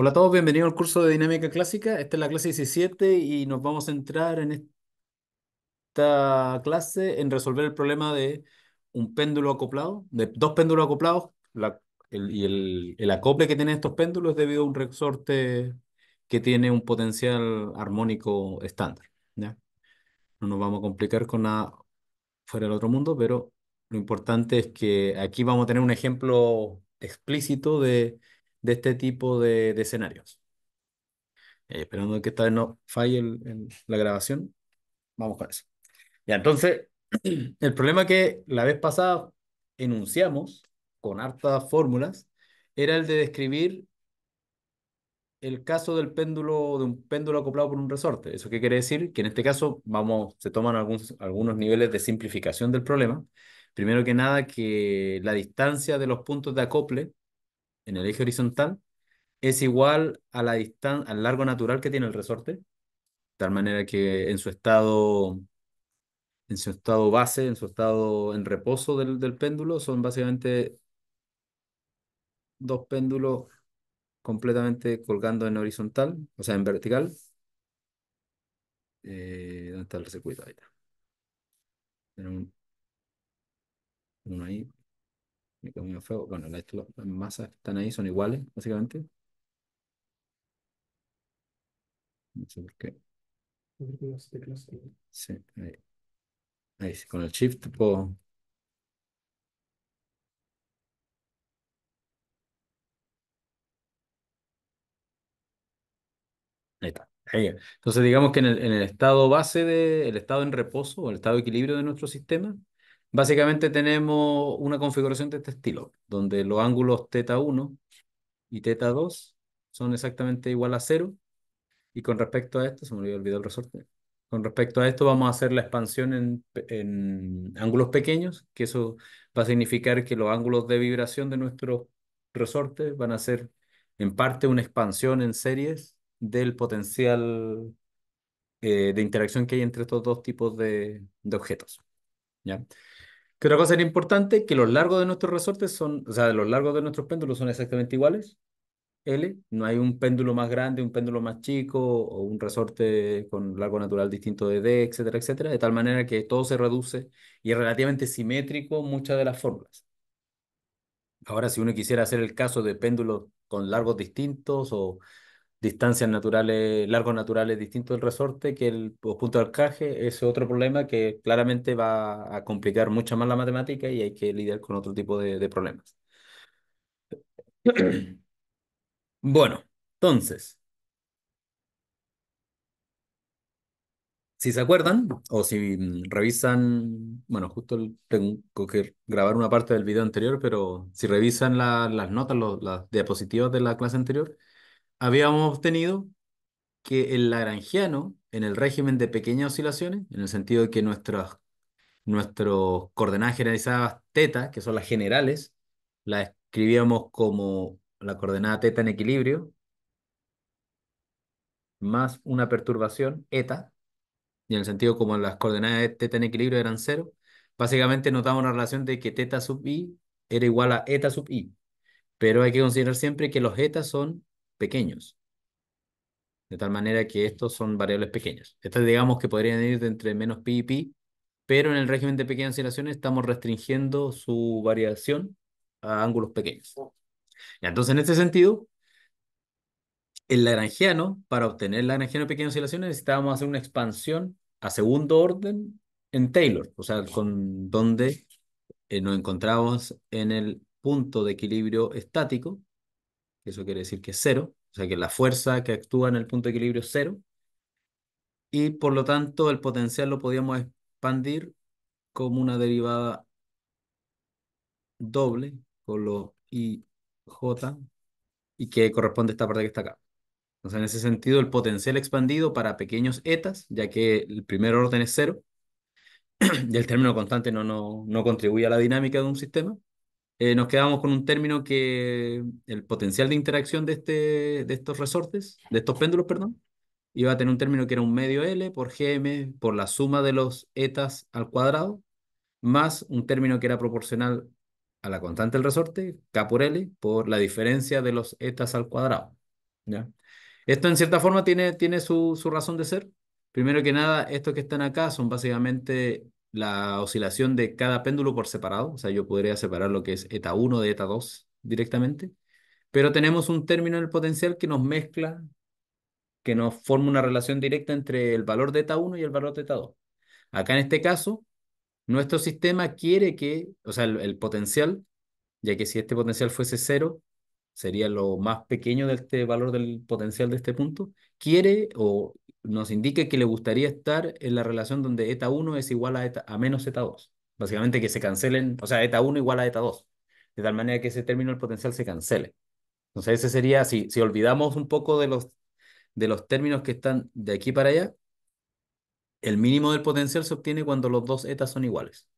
Hola a todos, bienvenidos al curso de Dinámica Clásica. Esta es la clase 17 y nos vamos a centrar en esta clase en resolver el problema de un péndulo acoplado, de dos péndulos acoplados, y el, acople que tienen estos péndulos es debido a un resorte que tiene un potencial armónico estándar. ¿ya? No nos vamos a complicar con nada fuera del otro mundo, pero lo importante es que aquí vamos a tener un ejemplo explícito de de este tipo de, escenarios. Eh, esperando que esta vez no falle en la grabación, vamos con eso. Ya, entonces, el problema que la vez pasada enunciamos con hartas fórmulas era el de describir el caso del péndulo, de un péndulo acoplado por un resorte. ¿Eso qué quiere decir? Que en este caso vamos, se toman algunos, algunos niveles de simplificación del problema. Primero que nada, que la distancia de los puntos de acople en el eje horizontal es igual a la distancia, al largo natural que tiene el resorte, de tal manera que en su estado, en su estado base, en su estado en reposo del, péndulo, son básicamente dos péndulos completamente colgando en horizontal, o sea, en vertical. Eh, ¿Dónde está el circuito? Ahí está. Uno ahí. Bueno, las, masas que están ahí son iguales, básicamente. No sé por qué. Sí, ahí. Ahí con el shift Ahí está. Entonces, digamos que en el, estado base de, el estado en reposo o el estado de equilibrio de nuestro sistema, Básicamente tenemos una configuración de este estilo, donde los ángulos θ 1 y θ 2 son exactamente igual a 0. Y con respecto a esto, se me olvidó el resorte. Con respecto a esto, vamos a hacer la expansión en, ángulos pequeños, que eso va a significar que los ángulos de vibración de nuestro resorte van a ser en parte una expansión en series del potencial eh, de interacción que hay entre estos dos tipos de, de objetos. ¿ya? Que otra cosa es importante, que los largos de nuestros resortes son, o sea, los largos de nuestros péndulos son exactamente iguales. L, no hay un péndulo más grande, un péndulo más chico o un resorte con largo natural distinto de D, etcétera, etcétera, de tal manera que todo se reduce y es relativamente simétrico muchas de las fórmulas. Ahora, si uno quisiera hacer el caso de péndulos con largos distintos o distancias naturales, largos naturales distintos del resorte que el punto pues, de arcaje es otro problema que claramente va a complicar mucho más la matemática y hay que lidiar con otro tipo de, problemas. Bueno, entonces, si se acuerdan o si mm, revisan, bueno, justo tengo que grabar una parte del video anterior, pero si revisan las notas, las diapositivas de la clase anterior, habíamos obtenido que el lagrangiano, en el régimen de pequeñas oscilaciones, en el sentido de que nuestras nuestros coordenadas generalizadas teta, que son las generales, las escribíamos como la coordenada teta en equilibrio, más una perturbación eta, y en el sentido como las coordenadas de teta en equilibrio eran cero, básicamente notamos una relación de que teta sub i era igual a eta sub i. Pero hay que considerar siempre que los eta son pequeños. De tal manera que estos son variables pequeñas. Estas digamos que podrían ir de entre menos pi y pi, pero en el régimen de pequeñas oscilaciones estamos restringiendo su variación a ángulos pequeños. Y entonces, en este sentido, el lagrangiano, para obtener el lagrangiano de pequeñas oscilaciones, necesitábamos hacer una expansión a segundo orden en Taylor, o sea, con donde eh, nos encontramos en el punto de equilibrio estático eso quiere decir que es cero, o sea que la fuerza que actúa en el punto de equilibrio es cero, y por lo tanto el potencial lo podíamos expandir como una derivada doble con lo IJ y que corresponde a esta parte que está acá. Entonces, en ese sentido, el potencial expandido para pequeños etas, ya que el primer orden es cero, y el término constante no, no contribuye a la dinámica de un sistema, eh, nos quedamos con un término que el potencial de interacción de, este, de estos resortes, de estos péndulos, perdón, iba a tener un término que era un medio L por Gm por la suma de los etas al cuadrado, más un término que era proporcional a la constante del resorte, K por L, por la diferencia de los etas al cuadrado. ¿ya? Esto en cierta forma tiene, tiene su, su razón de ser. Primero que nada, estos que están acá son básicamente la oscilación de cada péndulo por separado, o sea, yo podría separar lo que es eta 1 de eta 2 directamente, pero tenemos un término en el potencial que nos mezcla, que nos forma una relación directa entre el valor de eta 1 y el valor de eta 2. Acá en este caso, nuestro sistema quiere que, o sea, el, potencial, ya que si este potencial fuese 0, sería lo más pequeño de este valor del potencial de este punto, quiere o nos indique que le gustaría estar en la relación donde eta 1 es igual a, menos eta 2. Básicamente que se cancelen, o sea, eta 1 igual a eta 2. De tal manera que ese término del potencial se cancele. Entonces ese sería, si, olvidamos un poco de los, de los términos que están de aquí para allá, el mínimo del potencial se obtiene cuando los dos etas son iguales.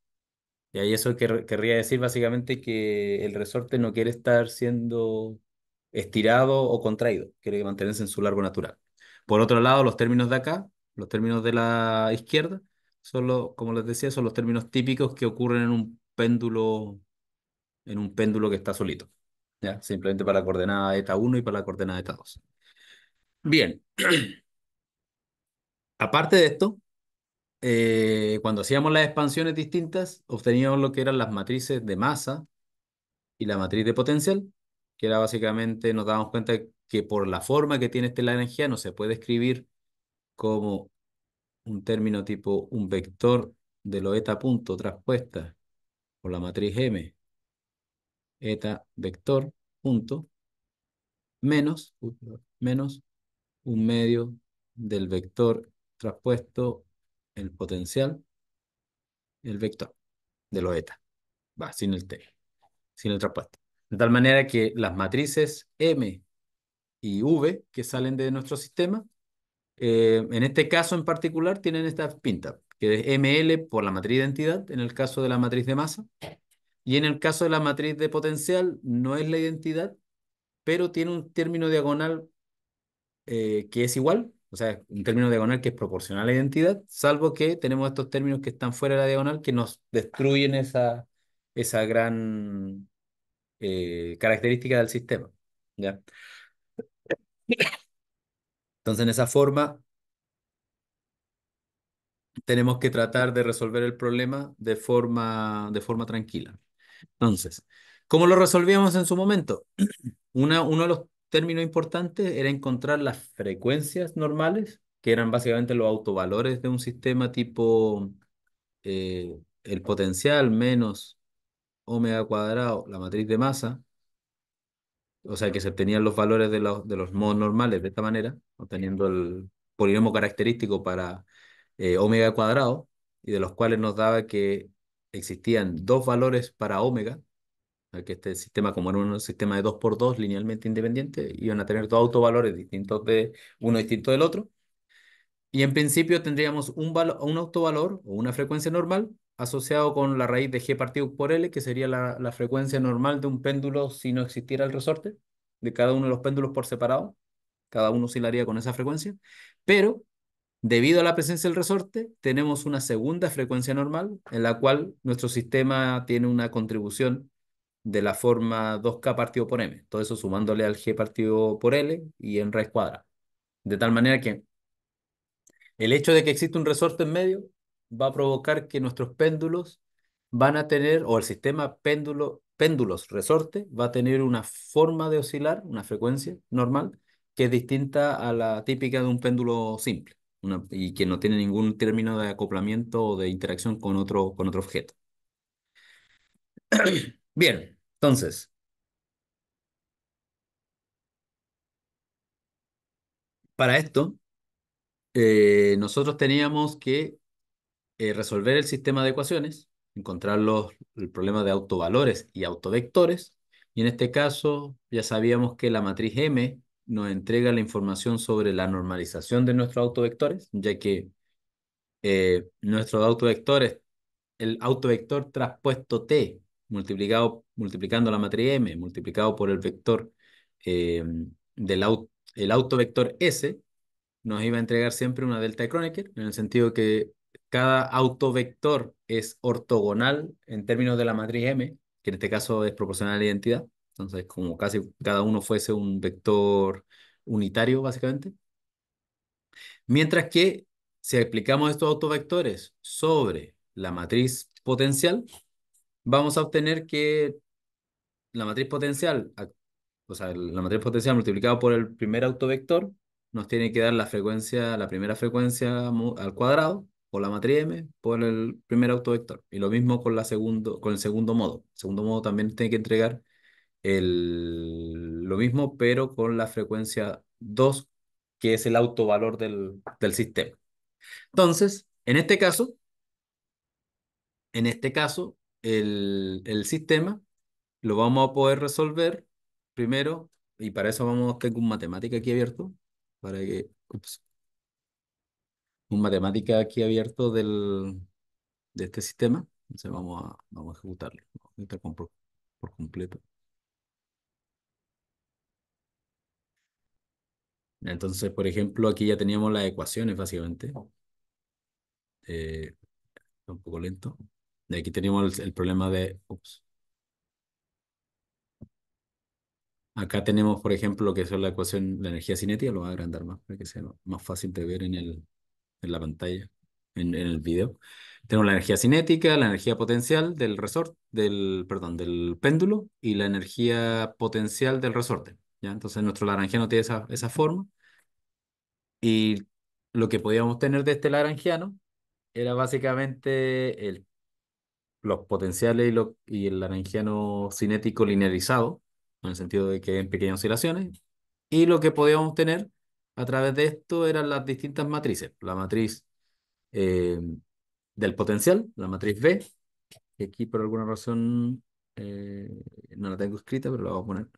Y ahí eso querría decir básicamente que el resorte no quiere estar siendo estirado o contraído, quiere mantenerse en su largo natural. Por otro lado, los términos de acá, los términos de la izquierda, son los, como les decía, son los términos típicos que ocurren en un péndulo, en un péndulo que está solito. ¿ya? Simplemente para la coordenada eta 1 y para la coordenada eta 2. Bien. Aparte de esto, eh, cuando hacíamos las expansiones distintas, obteníamos lo que eran las matrices de masa y la matriz de potencial, que era básicamente, nos dábamos cuenta que por la forma que tiene este no se puede escribir como un término tipo un vector de lo eta punto traspuesta por la matriz M, eta vector punto, menos, menos un medio del vector traspuesto el potencial, el vector de lo eta, va, sin el T, sin el traspuesto. De tal manera que las matrices M y V que salen de nuestro sistema. Eh, en este caso en particular tienen esta pinta que es ML por la matriz de identidad, en el caso de la matriz de masa. Y en el caso de la matriz de potencial, no es la identidad, pero tiene un término diagonal eh, que es igual, o sea, un término diagonal que es proporcional a la identidad, salvo que tenemos estos términos que están fuera de la diagonal que nos destruyen esa, esa gran eh, característica del sistema. ¿ya? Entonces, en esa forma, tenemos que tratar de resolver el problema de forma, de forma tranquila. Entonces, ¿cómo lo resolvíamos en su momento? Una, uno de los términos importantes era encontrar las frecuencias normales, que eran básicamente los autovalores de un sistema tipo eh, el potencial menos omega cuadrado, la matriz de masa, o sea, que se obtenían los valores de los, de los modos normales de esta manera, obteniendo el polinomio característico para eh, omega cuadrado, y de los cuales nos daba que existían dos valores para omega, que este sistema, como era un sistema de 2 por 2 linealmente independiente, iban a tener dos autovalores distintos de uno distinto del otro. Y en principio tendríamos un, un autovalor o una frecuencia normal asociado con la raíz de g partido por L, que sería la, frecuencia normal de un péndulo si no existiera el resorte, de cada uno de los péndulos por separado, cada uno oscilaría con esa frecuencia, pero debido a la presencia del resorte, tenemos una segunda frecuencia normal, en la cual nuestro sistema tiene una contribución de la forma 2k partido por m, todo eso sumándole al g partido por L y en raíz cuadrada. De tal manera que el hecho de que existe un resorte en medio va a provocar que nuestros péndulos van a tener, o el sistema péndulo, péndulos resorte, va a tener una forma de oscilar, una frecuencia normal, que es distinta a la típica de un péndulo simple y que no tiene ningún término de acoplamiento o de interacción con otro, con otro objeto. Bien, entonces. Para esto, eh, nosotros teníamos que eh, resolver el sistema de ecuaciones, encontrar el problema de autovalores y autovectores. Y en este caso ya sabíamos que la matriz M nos entrega la información sobre la normalización de nuestros autovectores, ya que eh, nuestros autovectores, el autovector traspuesto T, multiplicado, multiplicando la matriz M, multiplicado por el vector eh, del el autovector S, nos iba a entregar siempre una delta de Kronecker, en el sentido que cada autovector es ortogonal en términos de la matriz M, que en este caso es proporcional a la identidad. Entonces, como casi cada uno fuese un vector unitario, básicamente. Mientras que si aplicamos estos autovectores sobre la matriz potencial, vamos a obtener que la matriz potencial, o sea, la matriz potencial multiplicada por el primer autovector, nos tiene que dar la frecuencia, la primera frecuencia al cuadrado, por la matriz M por el primer autovector. Y lo mismo con, la segundo, con el segundo modo. El segundo modo también tiene que entregar el, lo mismo, pero con la frecuencia 2, que es el autovalor del, del sistema. Entonces, en este caso, en este caso, el, el sistema lo vamos a poder resolver primero, y para eso vamos, tengo un matemática aquí abierto, para que, un matemática aquí abierto de este sistema. Entonces vamos a, vamos a ejecutarlo. por, completo. Entonces, por ejemplo, aquí ya teníamos las ecuaciones, básicamente. Eh, un poco lento. Y aquí tenemos el, problema de... Ups. Acá tenemos, por ejemplo, lo que es la ecuación de energía cinética. Lo voy a agrandar más para que sea más fácil de ver en el, en la pantalla, en, el video. Tenemos la energía cinética, la energía potencial del resort, del, perdón, del péndulo y la energía potencial del resorte. ¿ya? Entonces nuestro laranjiano tiene esa, esa forma. Y lo que podíamos tener de este laranjiano era básicamente el, los potenciales y, lo, y el laranjiano cinético linealizado, en el sentido de que en pequeñas oscilaciones, y lo que podíamos tener a través de esto eran las distintas matrices. La matriz eh, del potencial, la matriz B, que aquí por alguna razón eh, no la tengo escrita, pero la voy a poner.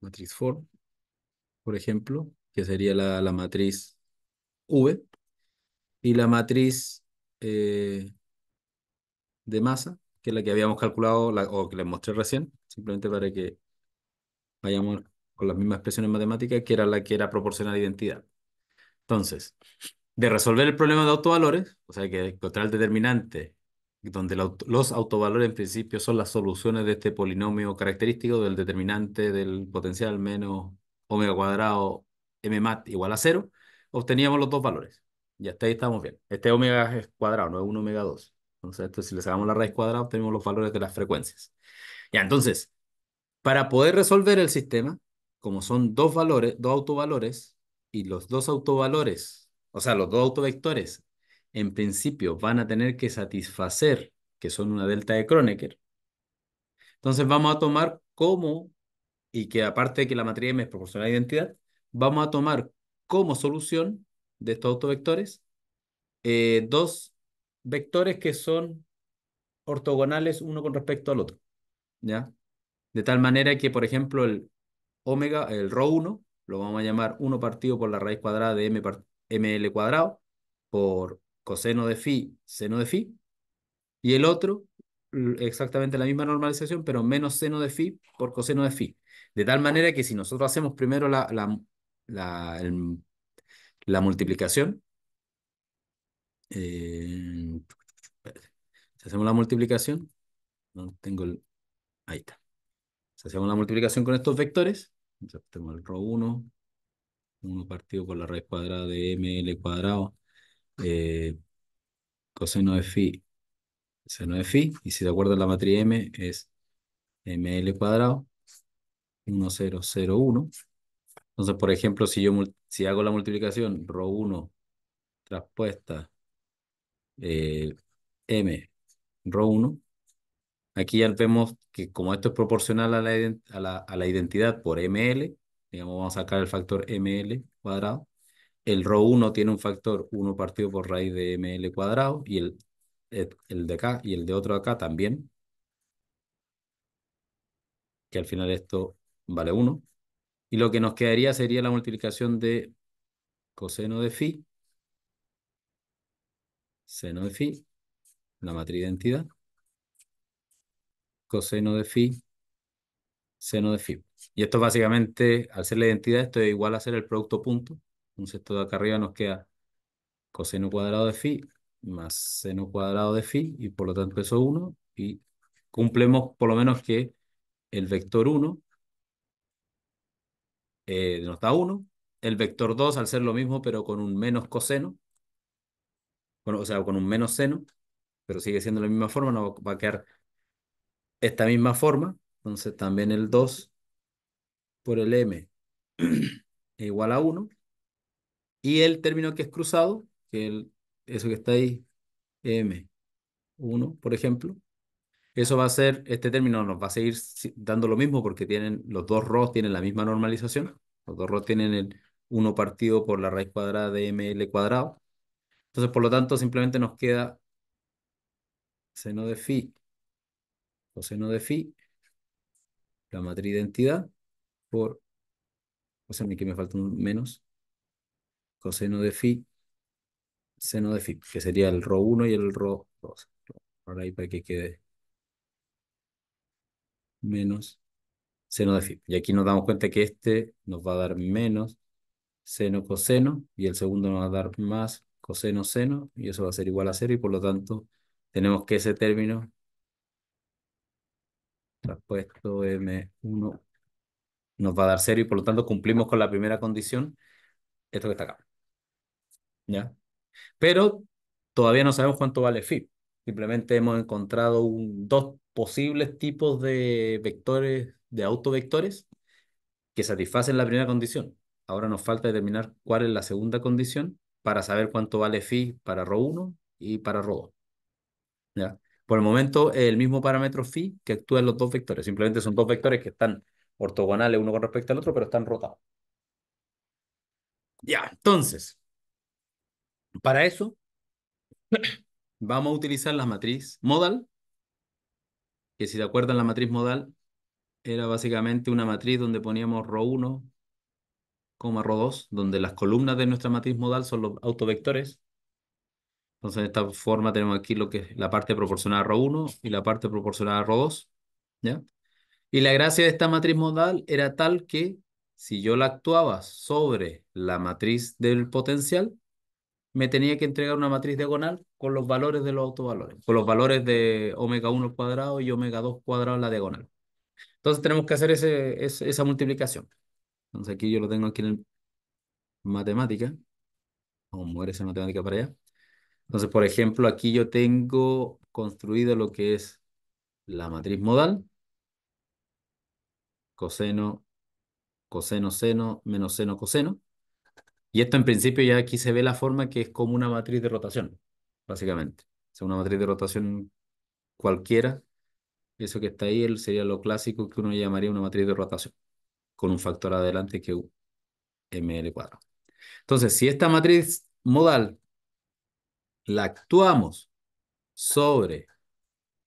matriz Ford, por ejemplo, que sería la, la matriz V, y la matriz eh, de masa, que es la que habíamos calculado o que les mostré recién, simplemente para que vayamos con las mismas expresiones matemáticas, que era la que era proporcional identidad. Entonces, de resolver el problema de autovalores, o sea, que encontrar el determinante, donde los autovalores en principio son las soluciones de este polinomio característico del determinante del potencial menos omega cuadrado m mat igual a cero, obteníamos los dos valores. Ya hasta ahí estamos bien. Este omega es cuadrado, no es 1 omega 2. Entonces, esto, si le sacamos la raíz cuadrada, obtenemos los valores de las frecuencias. Ya, entonces, para poder resolver el sistema, como son dos valores, dos autovalores, y los dos autovalores, o sea, los dos autovectores, en principio van a tener que satisfacer, que son una delta de Kronecker. Entonces vamos a tomar como, y que aparte de que la matriz M es proporcional a la identidad, vamos a tomar como solución de estos autovectores eh, dos vectores que son ortogonales uno con respecto al otro. ¿Ya? De tal manera que, por ejemplo, el omega, el rho 1, lo vamos a llamar 1 partido por la raíz cuadrada de m ml cuadrado, por coseno de phi, seno de phi, y el otro, exactamente la misma normalización, pero menos seno de phi por coseno de phi. De tal manera que si nosotros hacemos primero la, la, la, la multiplicación, eh, si hacemos la multiplicación, no tengo el... Ahí está. Si hacemos la multiplicación con estos vectores, tenemos el rho 1, 1 partido por la raíz cuadrada de ml cuadrado, eh, coseno de phi, seno de phi, y si se acuerdan la matriz m es ml cuadrado, 1, 0, 0, 1. Entonces, por ejemplo, si yo si hago la multiplicación, rho 1 traspuesta eh, m, rho 1, Aquí ya vemos que como esto es proporcional a la, a la, identidad por ml, digamos, vamos a sacar el factor ml cuadrado. El rho 1 tiene un factor 1 partido por raíz de ml cuadrado y el, eh, el, de acá y el de otro acá también. Que al final esto vale 1. Y lo que nos quedaría sería la multiplicación de coseno de phi, seno de phi, la matriz de identidad coseno de phi, seno de phi. Y esto básicamente, al ser la identidad, esto es igual a ser el producto punto. Entonces esto de acá arriba nos queda coseno cuadrado de phi más seno cuadrado de phi, y por lo tanto eso es 1, y cumplemos por lo menos que el vector 1 eh, nos da 1, el vector 2 al ser lo mismo pero con un menos coseno, o sea, con un menos seno, pero sigue siendo la misma forma, nos va a quedar esta misma forma, entonces también el 2 por el m es igual a 1. Y el término que es cruzado, que el, eso que está ahí, m1, por ejemplo, eso va a ser, este término nos va a seguir dando lo mismo porque tienen los dos rows tienen la misma normalización. Los dos rows tienen el 1 partido por la raíz cuadrada de ml cuadrado. Entonces, por lo tanto, simplemente nos queda seno de phi coseno de phi, la matriz de identidad, por, o sea, aquí me falta un menos, coseno de phi, seno de phi, que sería el rho 1 y el ro 2. Ahora ahí para que quede menos seno de phi. Y aquí nos damos cuenta que este nos va a dar menos seno coseno y el segundo nos va a dar más coseno seno y eso va a ser igual a cero y por lo tanto tenemos que ese término traspuesto M1 nos va a dar cero y por lo tanto cumplimos con la primera condición, esto que está acá. ¿Ya? Pero todavía no sabemos cuánto vale phi. Simplemente hemos encontrado un, dos posibles tipos de vectores, de autovectores, que satisfacen la primera condición. Ahora nos falta determinar cuál es la segunda condición para saber cuánto vale phi para rho 1 y para rho 2 ¿Ya? Por el momento, el mismo parámetro phi que actúa en los dos vectores. Simplemente son dos vectores que están ortogonales uno con respecto al otro, pero están rotados. Ya, entonces, para eso vamos a utilizar la matriz modal, que si se acuerdan la matriz modal era básicamente una matriz donde poníamos rho 1, rho 2, donde las columnas de nuestra matriz modal son los autovectores, entonces, de esta forma tenemos aquí lo que es la parte proporcional a rho 1 y la parte proporcional a rho 2 ¿ya? Y la gracia de esta matriz modal era tal que si yo la actuaba sobre la matriz del potencial, me tenía que entregar una matriz diagonal con los valores de los autovalores, con los valores de omega 1 al cuadrado y omega 2 cuadrado en la diagonal. Entonces tenemos que hacer esa multiplicación. Entonces aquí yo lo tengo aquí en matemática. Vamos a mover esa matemática para allá. Entonces, por ejemplo, aquí yo tengo construido lo que es la matriz modal, coseno, coseno, seno, menos seno, coseno. Y esto en principio ya aquí se ve la forma que es como una matriz de rotación, básicamente. O sea, una matriz de rotación cualquiera, eso que está ahí sería lo clásico que uno llamaría una matriz de rotación, con un factor adelante que u, ml cuadrado. Entonces, si esta matriz modal la actuamos sobre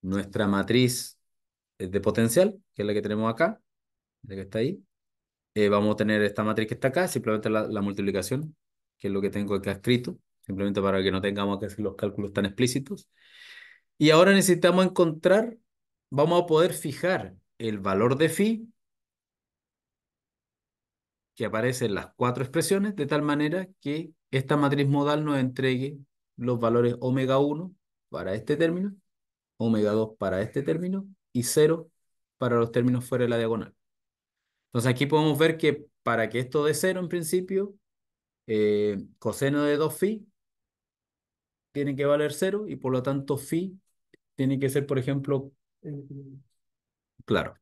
nuestra matriz eh, de potencial, que es la que tenemos acá, la que está ahí, eh, vamos a tener esta matriz que está acá, simplemente la, la, multiplicación, que es lo que tengo acá escrito, simplemente para que no tengamos que hacer los cálculos tan explícitos. Y ahora necesitamos encontrar, vamos a poder fijar el valor de phi, que aparece en las cuatro expresiones, de tal manera que esta matriz modal nos entregue los valores omega 1 para este término, omega 2 para este término y 0 para los términos fuera de la diagonal. Entonces aquí podemos ver que para que esto dé 0 en principio, eh, coseno de 2 phi tiene que valer 0 y por lo tanto phi tiene que ser, por ejemplo, claro.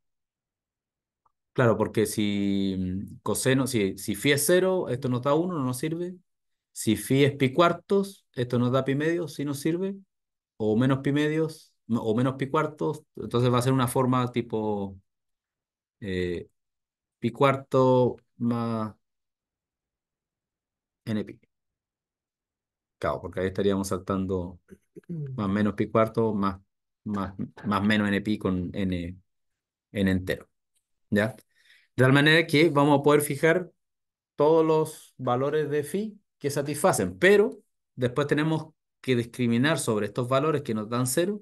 Claro, porque si mm, coseno, si, phi es 0, esto no está 1, no nos sirve, si phi es pi cuartos, esto nos da pi medios, si nos sirve, o menos pi medios, o menos pi cuartos, entonces va a ser una forma tipo eh, pi cuarto más N pi... Claro, porque ahí estaríamos saltando más mm. menos pi cuarto más, más, más menos npi con n, n entero. ¿Ya? De tal manera que vamos a poder fijar todos los valores de phi que satisfacen, pero después tenemos que discriminar sobre estos valores que nos dan cero,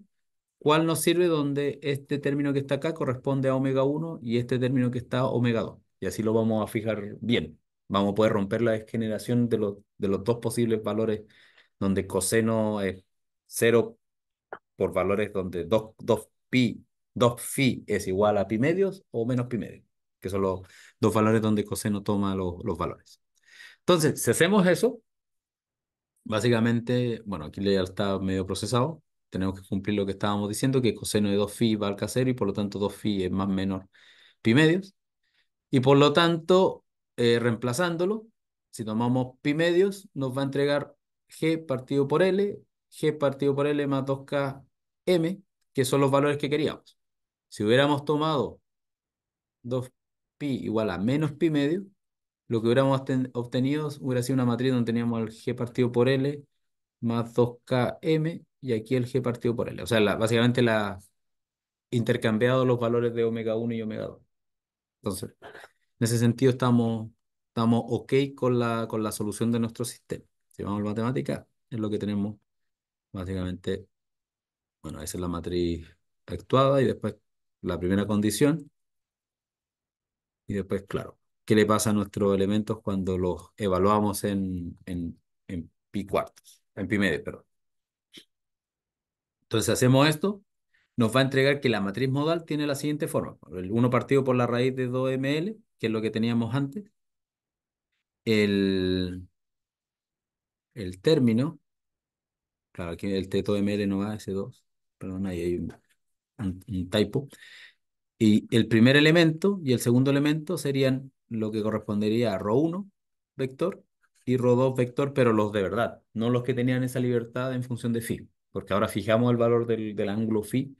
cuál nos sirve donde este término que está acá corresponde a omega 1 y este término que está omega 2. Y así lo vamos a fijar bien. Vamos a poder romper la degeneración de los, de los dos posibles valores donde coseno es cero por valores donde 2, dos pi, 2 phi es igual a pi medios o menos pi medios, que son los dos valores donde coseno toma los, los valores. Entonces, si hacemos eso, básicamente, bueno, aquí ya está medio procesado, tenemos que cumplir lo que estábamos diciendo, que coseno de 2 phi va al 0, y por lo tanto 2 phi es más menor pi medios. Y por lo tanto, eh, reemplazándolo, si tomamos pi medios, nos va a entregar g partido por l, g partido por l más 2km, que son los valores que queríamos. Si hubiéramos tomado 2pi igual a menos pi medios, lo que hubiéramos obtenido hubiera sido una matriz donde teníamos el G partido por L más 2KM y aquí el G partido por L. O sea, básicamente la intercambiado los valores de omega 1 y omega 2. Entonces, en ese sentido estamos, estamos ok con la, con la solución de nuestro sistema. Si vamos a la matemática, es lo que tenemos básicamente. Bueno, esa es la matriz actuada y después la primera condición. Y después, claro, qué le pasa a nuestros elementos cuando los evaluamos en, en, pi cuartos, en pi medio, perdón. Entonces hacemos esto, nos va a entregar que la matriz modal tiene la siguiente forma. El 1 partido por la raíz de 2ml, que es lo que teníamos antes. El, el término, claro, aquí el teto ml no va, a ese 2, perdón, ahí hay un, un typo. Y el primer elemento y el segundo elemento serían lo que correspondería a row 1 vector y row 2 vector, pero los de verdad, no los que tenían esa libertad en función de phi, porque ahora fijamos el valor del, ángulo phi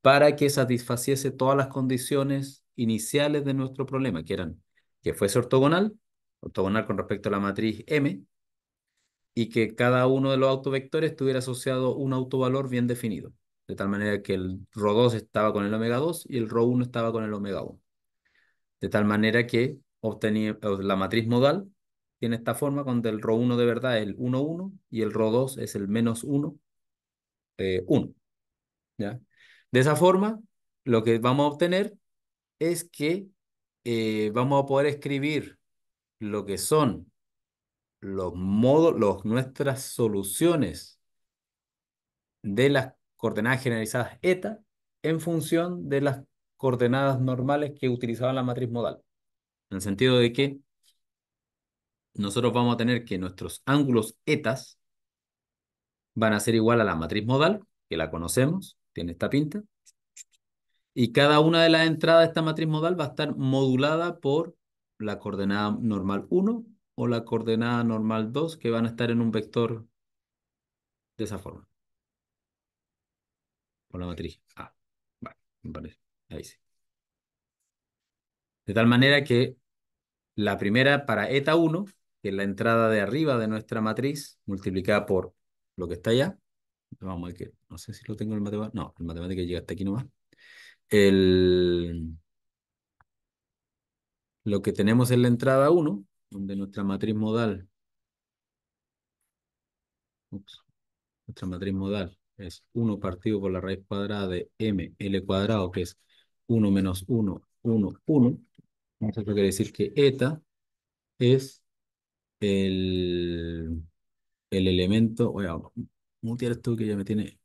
para que satisfaciese todas las condiciones iniciales de nuestro problema, que eran que fuese ortogonal, ortogonal con respecto a la matriz M, y que cada uno de los autovectores tuviera asociado un autovalor bien definido, de tal manera que el ρ2 estaba con el omega 2 y el ρ1 estaba con el omega 1. De tal manera que obtener la matriz modal tiene esta forma cuando el RO 1 de verdad es el 1, 1 y el ro 2 es el menos 1, 1. Eh, ¿ya? De esa forma, lo que vamos a obtener es que eh, vamos a poder escribir lo que son los modos, los, nuestras soluciones de las coordenadas generalizadas eta en función de las coordenadas normales que utilizaba la matriz modal. En el sentido de que nosotros vamos a tener que nuestros ángulos etas van a ser igual a la matriz modal, que la conocemos, tiene esta pinta, y cada una de las entradas de esta matriz modal va a estar modulada por la coordenada normal 1 o la coordenada normal 2, que van a estar en un vector de esa forma. Por la matriz A. Vale, me parece. Ahí sí. De tal manera que la primera para eta 1, que es la entrada de arriba de nuestra matriz, multiplicada por lo que está allá, vamos a que, no sé si lo tengo en el matemático, no, el matemático llega hasta aquí nomás. lo que tenemos en la entrada 1, donde nuestra matriz modal, nuestra matriz modal es 1 partido por la raíz cuadrada de ml cuadrado, que es 1 menos 1, 1, 1. Eso quiere decir que eta es el, el elemento. Voy a mutear esto que ya me tiene.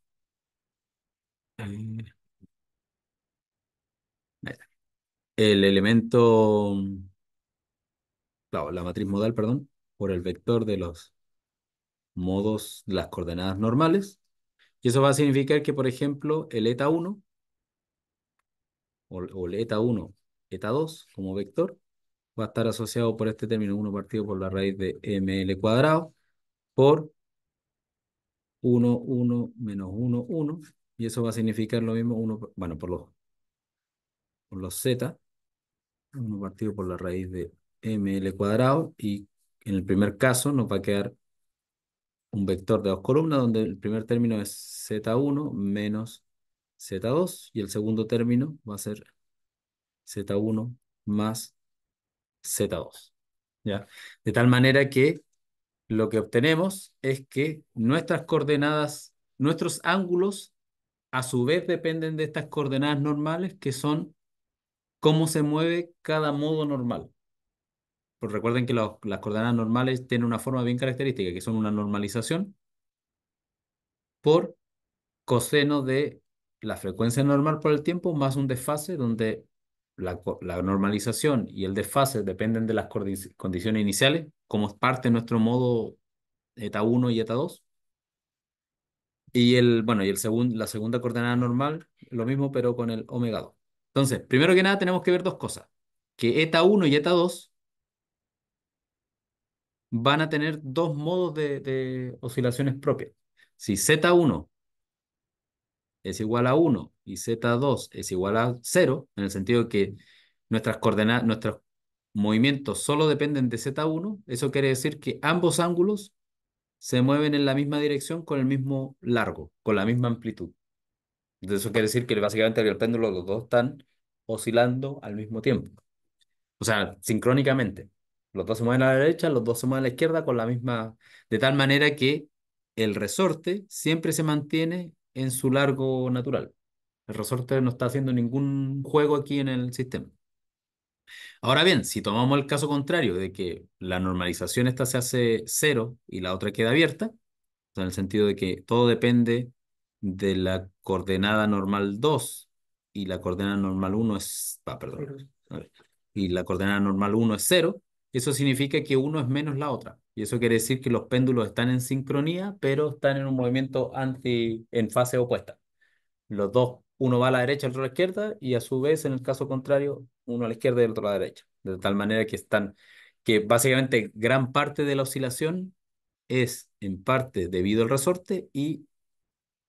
el elemento, la matriz modal, perdón, por el vector de los modos, las coordenadas normales. Y eso va a significar que, por ejemplo, el eta 1 o el eta 1 z 2 como vector, va a estar asociado por este término 1 partido por la raíz de ml cuadrado por 1, 1, menos 1, 1, y eso va a significar lo mismo, 1, bueno, por los, por los z, 1 partido por la raíz de ml cuadrado, y en el primer caso nos va a quedar un vector de dos columnas, donde el primer término es z1 menos z2, y el segundo término va a ser Z1 más Z2. ¿ya? De tal manera que lo que obtenemos es que nuestras coordenadas, nuestros ángulos, a su vez dependen de estas coordenadas normales que son cómo se mueve cada modo normal. Pues recuerden que las coordenadas normales tienen una forma bien característica, que son una normalización por coseno de la frecuencia normal por el tiempo más un desfase donde la, normalización y el desfase dependen de las condiciones iniciales, como es parte de nuestro modo eta 1 y eta 2. Y el, bueno, y el la segunda coordenada normal, lo mismo, pero con el omega 2. Entonces, primero que nada tenemos que ver dos cosas, que eta 1 y eta 2 van a tener dos modos de, de oscilaciones propias. Si z1 es igual a 1 y Z2 es igual a 0, en el sentido de que nuestras coordenadas, nuestros movimientos solo dependen de Z1, eso quiere decir que ambos ángulos se mueven en la misma dirección con el mismo largo, con la misma amplitud. Entonces eso quiere decir que básicamente el péndulo los dos están oscilando al mismo tiempo. O sea, sincrónicamente. Los dos se mueven a la derecha, los dos se mueven a la izquierda con la misma... De tal manera que el resorte siempre se mantiene en su largo natural. El resorte no está haciendo ningún juego aquí en el sistema. Ahora bien, si tomamos el caso contrario de que la normalización esta se hace cero y la otra queda abierta, en el sentido de que todo depende de la coordenada normal 2 y la coordenada normal 1 es, ah, perdón, y la coordenada normal 1 es cero, eso significa que uno es menos la otra. Y eso quiere decir que los péndulos están en sincronía, pero están en un movimiento anti, en fase opuesta. Los dos uno va a la derecha, el otro a la izquierda, y a su vez, en el caso contrario, uno a la izquierda y el otro a la derecha. De tal manera que están, que básicamente gran parte de la oscilación es en parte debido al resorte y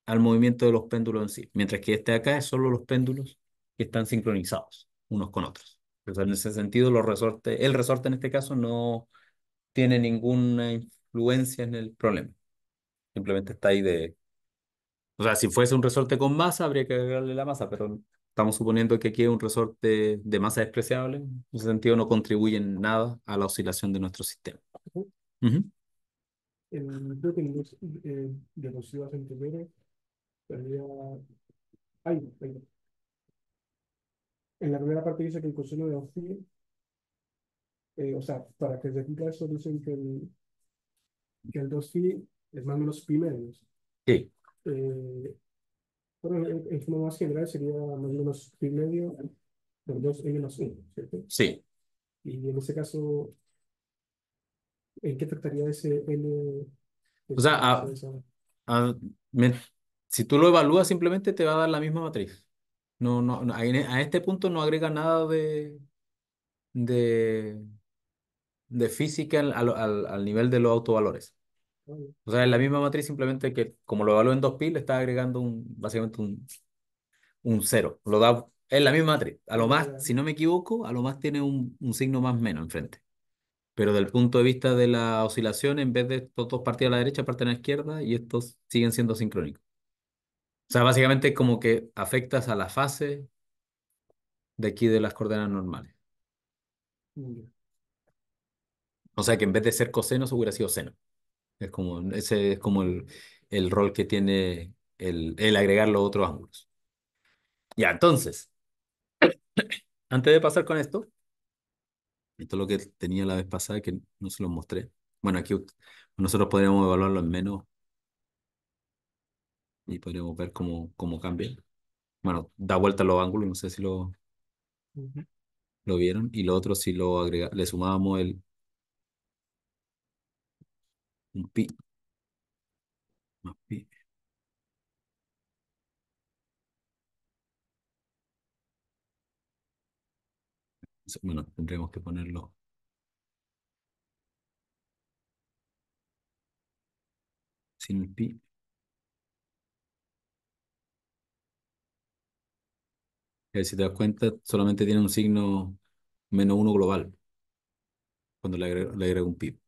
al movimiento de los péndulos en sí. Mientras que este de acá es solo los péndulos que están sincronizados unos con otros. Entonces, en ese sentido, el resorte en este caso no tiene ninguna influencia en el problema. Simplemente está ahí de, o sea, si fuese un resorte con masa, habría que agregarle la masa, pero estamos suponiendo que aquí es un resorte de masa despreciable. En ese sentido, no contribuye en nada a la oscilación de nuestro sistema. Eh, de En la primera parte dice que el coseno de dos eh, o sea, para que se diga eso, dicen que el, que el 2 phi es más o menos pi menos. Sí eh, bueno, en, en, más general sería más o menos pi medio por 1, ¿cierto? Sí. Y en ese caso, ¿en qué trataría ese n? O sea, ah, ah, si tú lo evalúas simplemente te va a dar la misma matriz. No, no, no a, este punto no agrega nada de, de, de física al, al, al nivel de los autovalores. O sea, es la misma matriz, simplemente que como lo evaluó en 2pi, le está agregando un, básicamente un, un cero. Lo da, es la misma matriz. A lo más, si no me equivoco, a lo más tiene un, un signo más menos enfrente. Pero del punto de vista de la oscilación, en vez de estos dos partidos a la derecha, parten a la izquierda y estos siguen siendo sincrónicos. O sea, básicamente es como que afectas a la fase de aquí de las coordenadas normales. Mm, o sea que en vez de ser coseno, hubiera sido seno. Es como, ese es como el, rol que tiene el, el agregar los otros ángulos. Ya, entonces, antes de pasar con esto, esto es lo que tenía la vez pasada que no se lo mostré. Bueno, aquí nosotros podríamos evaluarlo en menos y podríamos ver cómo, cómo cambia. Bueno, da vuelta los ángulos, no sé si lo, lo vieron. Y lo otro, si lo agrega, le sumábamos el, un pi. Bueno, tendremos que ponerlo. Sin el pi. si te das cuenta, solamente tiene un signo menos uno global cuando le agrego, le agrego un pi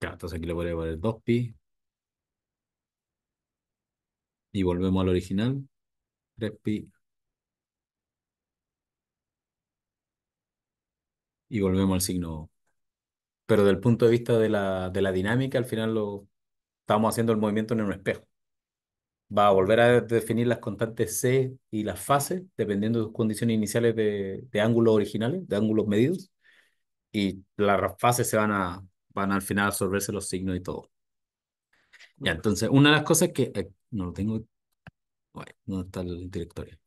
entonces aquí le voy a poner 2pi. Y volvemos al original. 3pi. Y volvemos al signo. Pero del punto de vista de la, de la dinámica, al final lo estamos haciendo el movimiento en un espejo. Va a volver a definir las constantes C y las fases, dependiendo de sus condiciones iniciales de, de ángulos originales, de ángulos medidos. Y las fases se van a van al final a absorberse los signos y todo. Ya, entonces, una de las cosas que eh, no lo tengo. Bueno, ¿dónde está el directorio?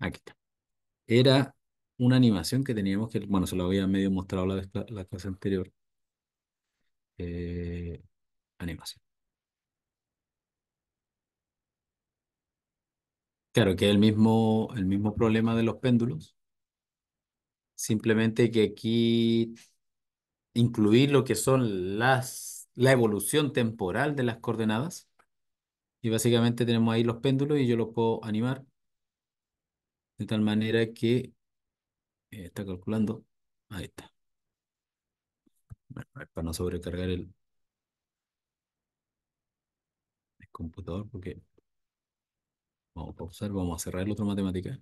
Aquí está. Era una animación que teníamos que. Bueno, se lo había medio mostrado la, clase anterior. Eh, animación. Claro, que es el mismo, el mismo problema de los péndulos, Simplemente que aquí incluir lo que son las, la evolución temporal de las coordenadas. Y básicamente tenemos ahí los péndulos y yo los puedo animar de tal manera que eh, está calculando. Ahí está. para no sobrecargar el, el computador porque vamos a pausar, vamos a cerrar el otro matemática.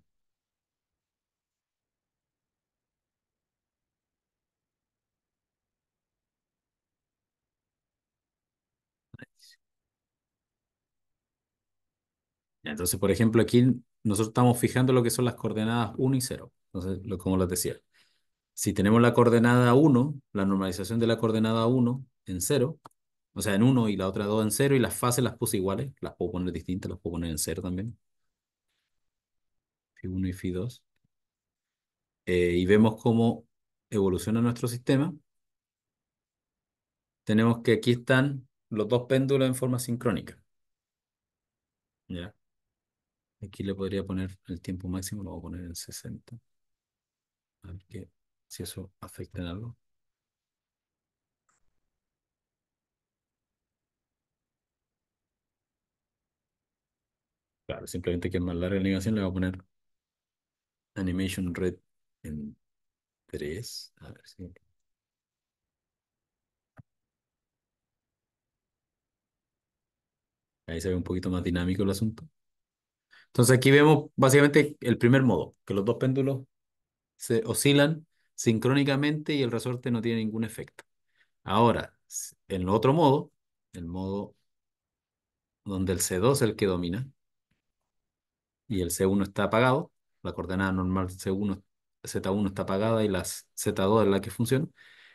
Entonces, por ejemplo, aquí nosotros estamos fijando lo que son las coordenadas 1 y 0. Entonces, como les decía, si tenemos la coordenada 1, la normalización de la coordenada 1 en 0, o sea, en 1 y la otra 2 en 0, y las fases las puse iguales, las puedo poner distintas, las puedo poner en 0 también. Phi 1 y Phi 2. Eh, y vemos cómo evoluciona nuestro sistema. Tenemos que aquí están los dos péndulos en forma sincrónica. ¿Ya? Aquí le podría poner el tiempo máximo, lo voy a poner en 60. A ver que, si eso afecta en algo. Claro, simplemente que es más larga la animación, le voy a poner Animation Red en 3. A ver si. Ahí se ve un poquito más dinámico el asunto. Entonces aquí vemos básicamente el primer modo, que los dos péndulos se oscilan sincrónicamente y el resorte no tiene ningún efecto. Ahora, en el otro modo, el modo donde el C2 es el que domina y el C1 está apagado, la coordenada normal C1, Z1 está apagada y la Z2 es la que funciona,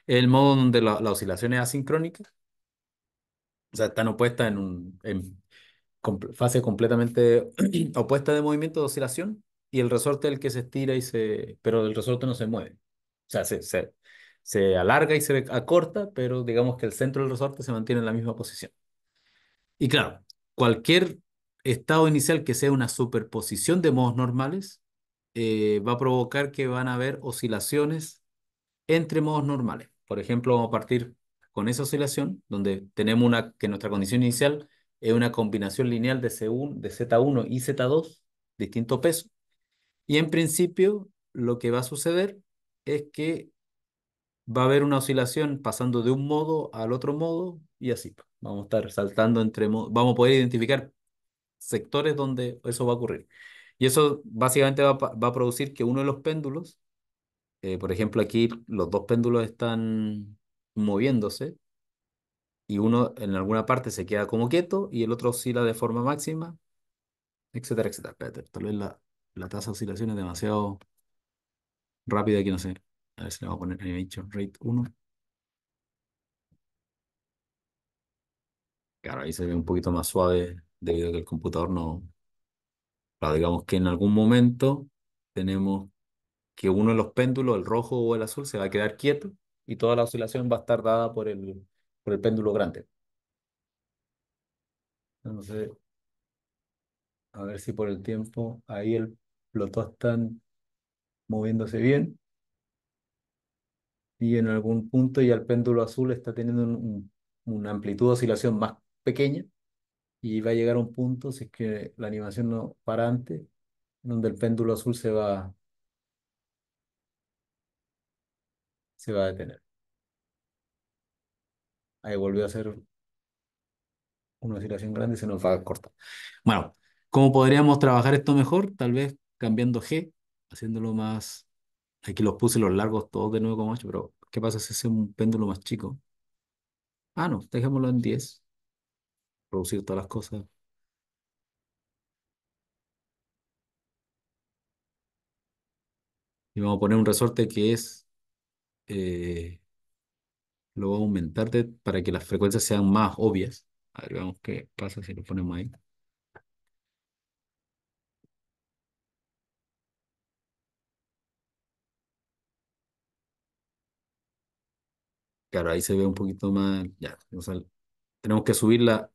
el modo donde la, oscilación es asincrónica, o sea, están opuestas en, un, fase completamente opuesta de movimiento de oscilación y el resorte es el que se estira y se... pero el resorte no se mueve. O sea, se, se, alarga y se acorta, pero digamos que el centro del resorte se mantiene en la misma posición. Y claro, cualquier estado inicial que sea una superposición de modos normales eh, va a provocar que van a haber oscilaciones entre modos normales. Por ejemplo, vamos a partir con esa oscilación, donde tenemos una, que nuestra condición inicial es una combinación lineal de, Z1 y Z2, distinto peso. Y en principio, lo que va a suceder es que va a haber una oscilación pasando de un modo al otro modo y así. Pues. Vamos a estar saltando entre vamos a poder identificar sectores donde eso va a ocurrir. Y eso básicamente va, a producir que uno de los péndulos, eh, por ejemplo aquí los dos péndulos están moviéndose, y uno en alguna parte se queda como quieto y el otro oscila de forma máxima, etcétera, etcétera. tal vez la, tasa de oscilación es demasiado rápida aquí, no sé. A ver si le voy a poner animation rate 1. Claro, ahí se ve un poquito más suave debido a que el computador no... digamos que en algún momento tenemos que uno de los péndulos, el rojo o el azul, se va a quedar quieto y toda la oscilación va a estar dada por el, por el péndulo grande. No sé, a ver si por el tiempo ahí el, los dos están moviéndose bien. Y en algún punto ya el péndulo azul está teniendo una amplitud de oscilación más pequeña y va a llegar a un punto, si es que la animación no para antes, donde el péndulo azul se va, se va a detener. Ahí volvió a hacer una oscilación grande y se nos va a cortar. Bueno, ¿cómo podríamos trabajar esto mejor? Tal vez cambiando G, haciéndolo más... Aquí los puse los largos todos de 9,8, pero ¿qué pasa si hacemos un péndulo más chico? Ah, no, dejémoslo en 10. Producir todas las cosas. Y vamos a poner un resorte que es eh, lo voy a aumentar para que las frecuencias sean más obvias. A ver, veamos qué pasa si lo ponemos ahí. Claro, ahí se ve un poquito más, ya, o sea, tenemos que subir la,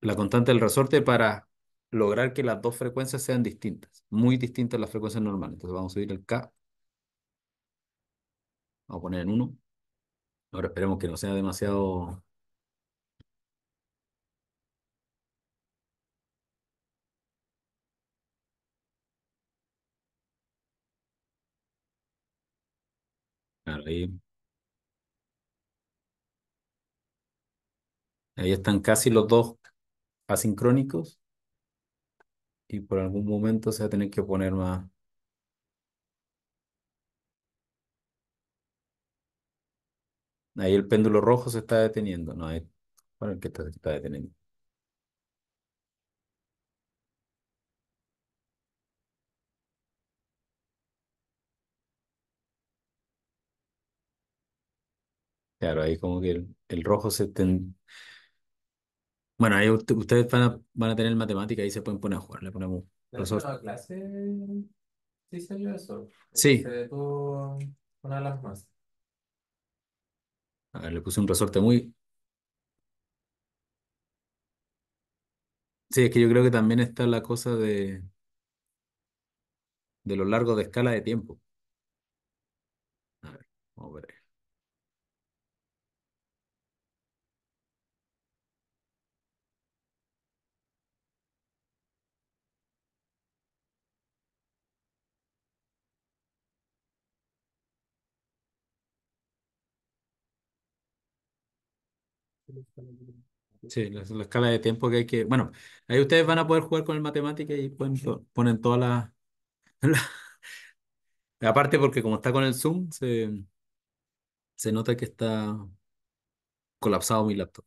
la constante del resorte para lograr que las dos frecuencias sean distintas, muy distintas a las frecuencias normales. Entonces vamos a subir el K, vamos a poner en 1, Ahora esperemos que no sea demasiado... ahí, ahí están casi los dos asincrónicos y por algún momento se va a tener que poner más... Ahí el péndulo rojo se está deteniendo. No, bueno, el que está, deteniendo. Claro, ahí como que el, rojo se ten... Bueno, ahí ustedes van a, van a tener matemática y se pueden poner a jugar. Le ponemos La clase sí salió eso. Sí, una de las más. A ver, le puse un resorte muy... Sí, es que yo creo que también está la cosa de, de lo largo de escala de tiempo. A ver, vamos a ver. Sí, la, escala de tiempo que hay que. Bueno, ahí ustedes van a poder jugar con el matemático y ponen, ponen todas las. la- Aparte, porque como está con el Zoom, se, se nota que está colapsado mi laptop.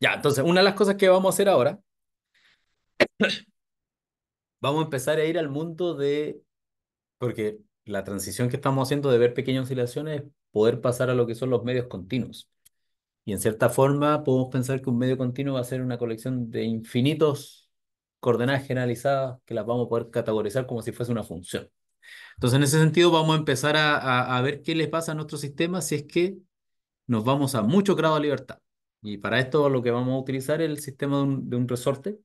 Ya, entonces, una de las cosas que vamos a hacer ahora, vamos a empezar a ir al mundo de. Porque la transición que estamos haciendo de ver pequeñas oscilaciones es poder pasar a lo que son los medios continuos. Y en cierta forma podemos pensar que un medio continuo va a ser una colección de infinitos coordenadas generalizadas que las vamos a poder categorizar como si fuese una función. Entonces, en ese sentido, vamos a empezar a, ver qué les pasa a nuestro sistema si es que nos vamos a mucho grado de libertad. Y para esto lo que vamos a utilizar es el sistema de un, resorte, o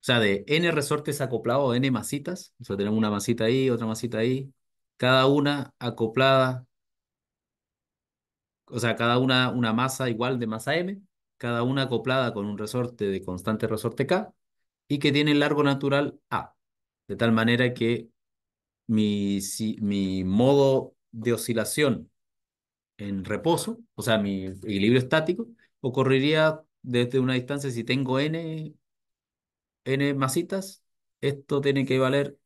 sea, de n resortes acoplados, n masitas, o sea, tenemos una masita ahí, otra masita ahí, cada una acoplada o sea, cada una una masa igual de masa m, cada una acoplada con un resorte de constante resorte k y que tiene el largo natural a, de tal manera que mi, mi modo de oscilación en reposo, o sea, mi equilibrio estático, ocurriría desde una distancia, si tengo n, n masitas, esto tiene que valer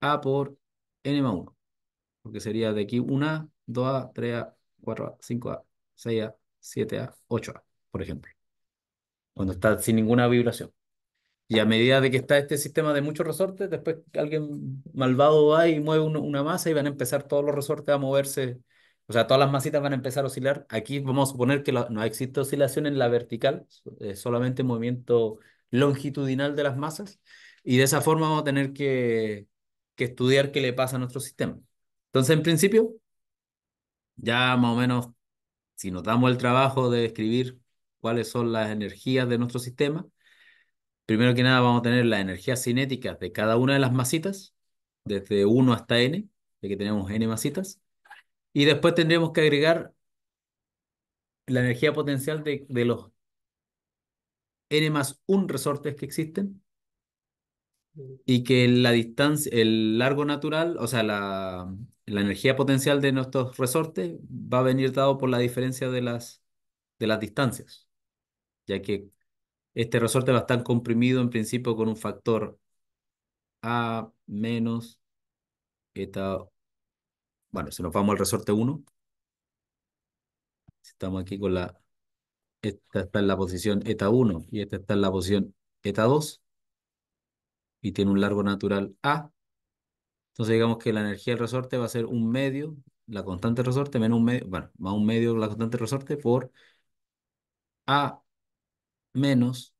a por n más 1, porque sería de aquí una 2A, 3A, 4A, 5A, 6A, 7A, 8A, por ejemplo. Cuando está sin ninguna vibración. Y a medida de que está este sistema de muchos resortes, después alguien malvado va y mueve una masa y van a empezar todos los resortes a moverse. O sea, todas las masitas van a empezar a oscilar. Aquí vamos a suponer que no existe oscilación en la vertical, eh, solamente movimiento longitudinal de las masas. Y de esa forma vamos a tener que, que estudiar qué le pasa a nuestro sistema. Entonces, en principio, ya más o menos, si nos damos el trabajo de describir cuáles son las energías de nuestro sistema, primero que nada vamos a tener las energías cinéticas de cada una de las masitas, desde 1 hasta n, de que tenemos n masitas, y después tendremos que agregar la energía potencial de, de los n más 1 resortes que existen, mm. y que la distancia, el largo natural, o sea, la, la energía potencial de nuestros resortes va a venir dado por la diferencia de las, de las distancias, ya que este resorte va a estar comprimido en principio con un factor A menos eta. Bueno, si nos vamos al resorte 1, estamos aquí con la, esta está en la posición eta 1 y esta está en la posición eta 2 y tiene un largo natural A, entonces digamos que la energía del resorte va a ser un medio, la constante resorte menos un medio, bueno, más un medio la constante resorte por A menos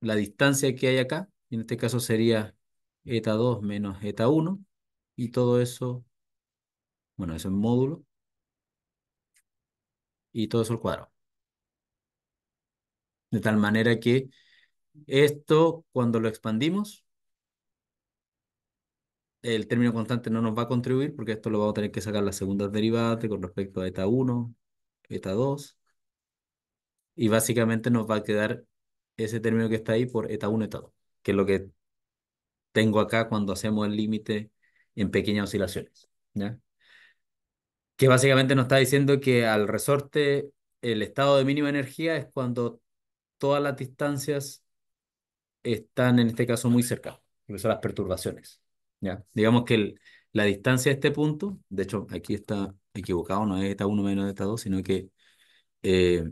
la distancia que hay acá, en este caso sería eta 2 menos eta 1, y todo eso, bueno, eso es módulo, y todo eso al cuadrado. De tal manera que esto, cuando lo expandimos, el término constante no nos va a contribuir porque esto lo vamos a tener que sacar las segundas derivadas con respecto a eta 1, eta 2. Y básicamente nos va a quedar ese término que está ahí por eta 1, eta 2, que es lo que tengo acá cuando hacemos el límite en pequeñas oscilaciones. Que básicamente nos está diciendo que al resorte el estado de mínima energía es cuando todas las distancias están en este caso muy cerca, que son las perturbaciones. ¿ya? Digamos que la distancia a este punto, de hecho aquí está equivocado, no es eta 1 menos eta 2, sino que, eh,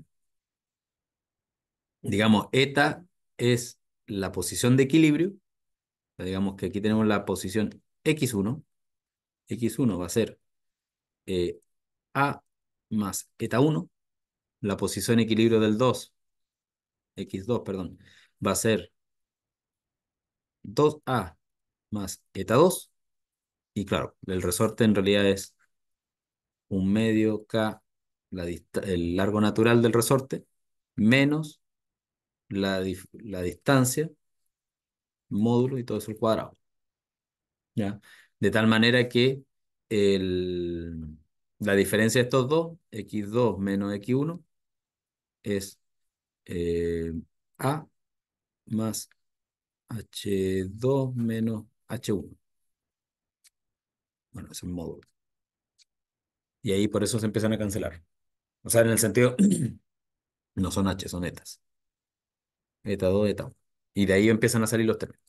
digamos, eta es la posición de equilibrio, digamos que aquí tenemos la posición x1, x1 va a ser eh, a más eta 1, la posición de equilibrio del 2, x2, perdón, va a ser 2a más eta 2. Y claro, el resorte en realidad es un medio K, el largo natural del resorte, menos la, distancia, módulo y todo eso al cuadrado. ¿Ya? De tal manera que la diferencia de estos dos, x2 menos x1, es eh, a más h2 menos H1. Bueno, es un módulo. Y ahí por eso se empiezan a cancelar. O sea, en el sentido, no son H, son etas. Eta 2, eta 1. Y de ahí empiezan a salir los términos.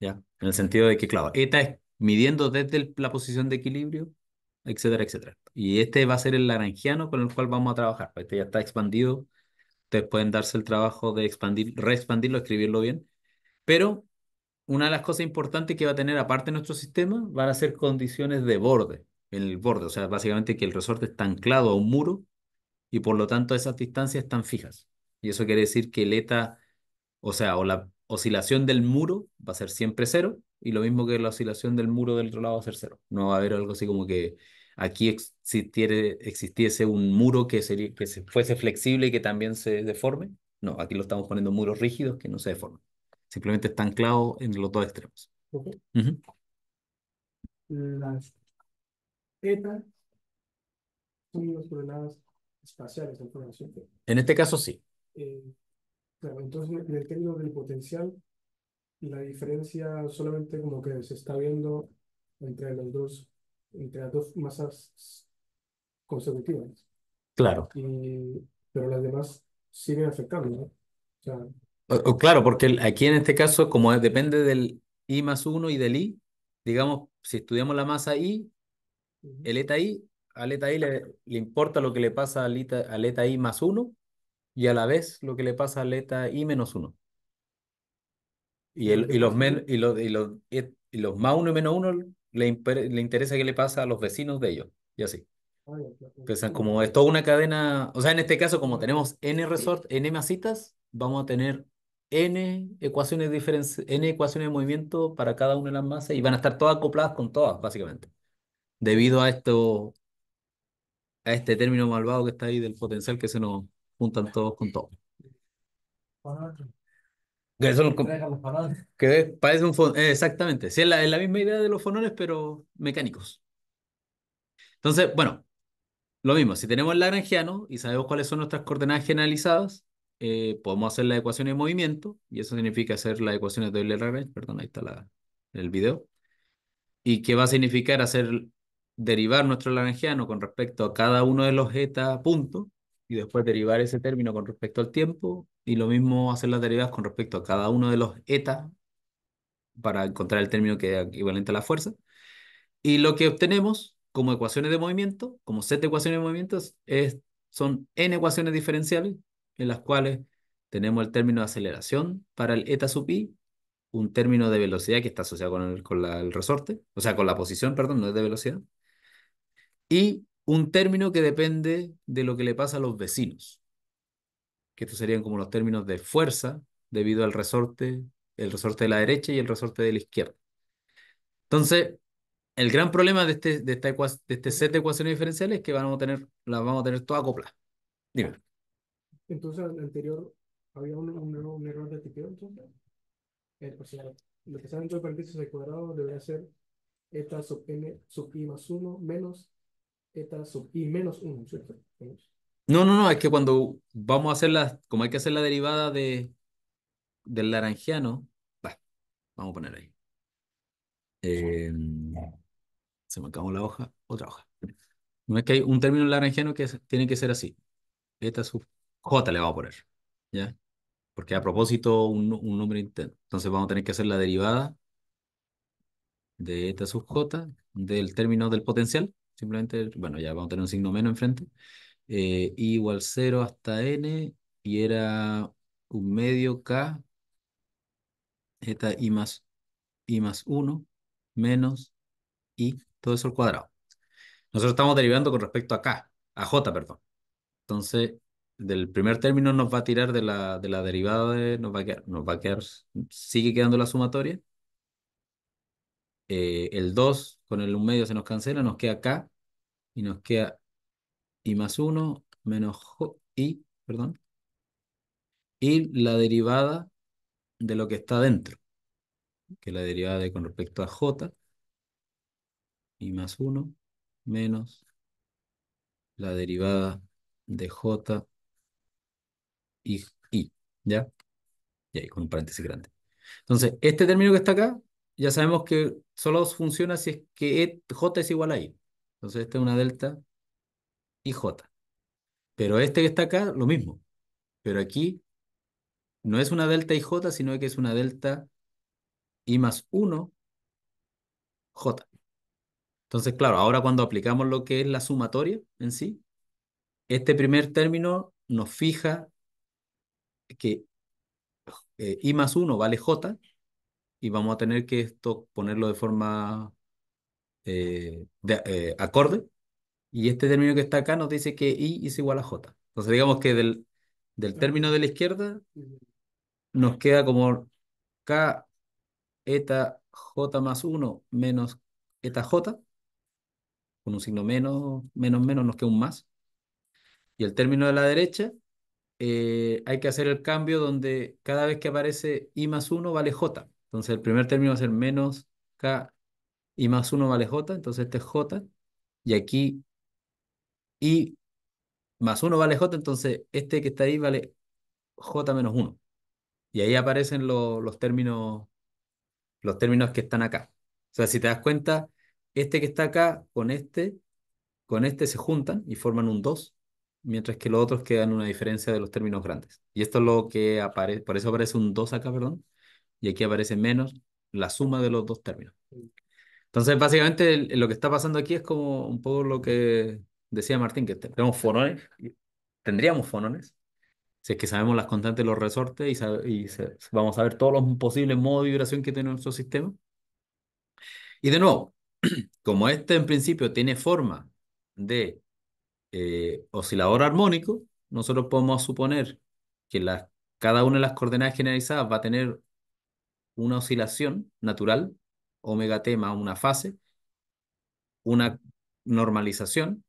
¿Ya? En el sentido de que, claro, eta es midiendo desde la posición de equilibrio, etcétera, etcétera. Y este va a ser el laranjiano con el cual vamos a trabajar. Pues este ya está expandido. Ustedes pueden darse el trabajo de expandir, expandirlo escribirlo bien. Pero una de las cosas importantes que va a tener aparte nuestro sistema van a ser condiciones de borde, el borde, o sea, básicamente que el resorte está anclado a un muro y por lo tanto esas distancias están fijas. Y eso quiere decir que el eta, o sea, o la oscilación del muro va a ser siempre cero y lo mismo que la oscilación del muro del otro lado va a ser cero. No va a haber algo así como que aquí existiere, existiese un muro que, sería, fuese flexible y que también se deforme. No, aquí lo estamos poniendo muros rígidos que no se deformen. Simplemente está anclado en los dos extremos. Las etas son las coordenadas espaciales de información. En este caso sí. Eh, claro, entonces en el término del potencial, la diferencia solamente como que se está viendo entre los dos, entre las dos masas consecutivas. Claro. pero las demás siguen afectando, ¿no? O sea, Claro, porque aquí en este caso, como depende del I más 1 y del I, digamos, si estudiamos la masa I, el eta I, al eta I le, importa lo que le pasa al eta, I más 1 y a la vez lo que le pasa al eta I menos 1. Y, y, los, y, los, y, los, y los más 1 y menos 1 le, interesa qué le pasa a los vecinos de ellos. Y así. Ah, como es toda una cadena, o sea, en este caso, como tenemos n resort, n masitas, vamos a tener n ecuaciones, n ecuaciones de movimiento para cada una de las masas y van a estar todas acopladas con todas, básicamente. Debido a esto, a este término malvado que está ahí del potencial que se nos juntan todos con todos. Que, son, que parece un exactamente. Sí, es la, la misma idea de los fonones, pero mecánicos. Entonces, bueno, lo mismo, si tenemos el lagrangiano y sabemos cuáles son nuestras coordenadas generalizadas, eh, podemos hacer las ecuaciones de movimiento, y eso significa hacer las ecuaciones de Euler-Lagrange, perdón, ahí está el video, y que va a significar hacer derivar nuestro lagrangiano con respecto a cada uno de los eta puntos, y después derivar ese término con respecto al tiempo, y lo mismo hacer las derivadas con respecto a cada uno de los eta para encontrar el término que es equivalente a la fuerza. Y lo que obtenemos como ecuaciones de movimiento, como set de ecuaciones de movimiento, es, son n ecuaciones diferenciales en las cuales tenemos el término de aceleración para el eta sub i, un término de velocidad que está asociado con, el, resorte, o sea, con la posición, perdón, no es de velocidad, y un término que depende de lo que le pasa a los vecinos, que estos serían como los términos de fuerza debido al resorte, el resorte de la derecha y el resorte de la izquierda. Entonces, el gran problema de este, de, esta de este set de ecuaciones diferenciales es que vamos a tener, las vamos a tener todas acopladas. Dime. Entonces, el anterior había un, error de tipeo, entonces. Eh, lo que está dentro de paréntesis al cuadrado debe ser eta sub n sub i más 1 menos eta sub i menos 1, ¿cierto? No, no, no, es que cuando vamos a hacer la, como hay que hacer la derivada de, del laranjiano, vamos a poner ahí. Em, se me acabó la hoja, otra hoja. No es que hay un término laranjiano que tiene que ser así. Eta sub J le vamos a poner, ¿ya? Porque a propósito, un, número interno. Entonces vamos a tener que hacer la derivada de eta sub j del término del potencial. Simplemente, bueno, ya vamos a tener un signo menos enfrente. Eh, igual 0 hasta n y era un medio k eta i más, i más 1 menos i, todo eso al cuadrado. Nosotros estamos derivando con respecto a k, a j, perdón. Entonces, del primer término nos va a tirar de la, de la derivada de, nos va a quedar, nos va a quedar, sigue quedando la sumatoria. Eh, el 2 con el 1 medio se nos cancela, nos queda k y nos queda i más 1 menos j, i, perdón, y la derivada de lo que está dentro, que es la derivada con respecto a j, i más 1 menos la derivada de j y, ¿ya? Y ahí con un paréntesis grande. Entonces, este término que está acá, ya sabemos que solo funciona si es que J es igual a I. Entonces, este es una delta y J. Pero este que está acá, lo mismo. Pero aquí no es una delta y J, sino que es una delta I más 1 J. Entonces, claro, ahora cuando aplicamos lo que es la sumatoria en sí, este primer término nos fija que eh, I más 1 vale J y vamos a tener que esto ponerlo de forma eh, eh, acorde. Y este término que está acá nos dice que I es igual a J. Entonces digamos que del, del término de la izquierda nos queda como K eta J más 1 menos eta J. Con un signo menos, menos, menos nos queda un más. Y el término de la derecha eh, hay que hacer el cambio donde cada vez que aparece i más 1 vale j. Entonces el primer término va a ser menos k i más 1 vale j, entonces este es j. Y aquí i más 1 vale j, entonces este que está ahí vale j menos 1. Y ahí aparecen los términos los términos que están acá. O sea, si te das cuenta, este que está acá con este, con este se juntan y forman un 2 mientras que los otros quedan una diferencia de los términos grandes. Y esto es lo que aparece, por eso aparece un 2 acá, perdón, y aquí aparece menos la suma de los dos términos. Entonces, básicamente lo que está pasando aquí es como un poco lo que decía Martín, que tenemos fonones, tendríamos fonones, si es que sabemos las constantes de los resortes y, vamos a ver todos los posibles modos de vibración que tiene nuestro sistema. Y de nuevo, como este en principio tiene forma de eh, oscilador armónico, nosotros podemos suponer que cada una de las coordenadas generalizadas va a tener una oscilación natural, omega t más una fase, una normalización,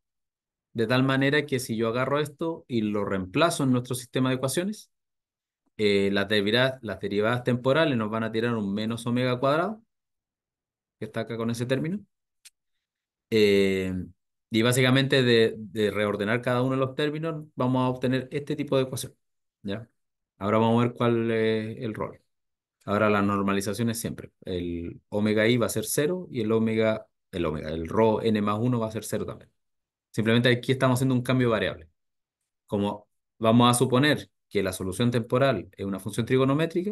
de tal manera que si yo agarro esto y lo reemplazo en nuestro sistema de ecuaciones, eh, las, derivadas, las derivadas temporales nos van a tirar un menos omega cuadrado, que está acá con ese término. Eh, y básicamente de, reordenar cada uno de los términos vamos a obtener este tipo de ecuación. ¿ya? Ahora vamos a ver cuál es el rol. Ahora la normalización es siempre. El omega i va a ser 0 y el omega, el omega, el rho n más 1 va a ser 0 también. Simplemente aquí estamos haciendo un cambio variable. Como vamos a suponer que la solución temporal es una función trigonométrica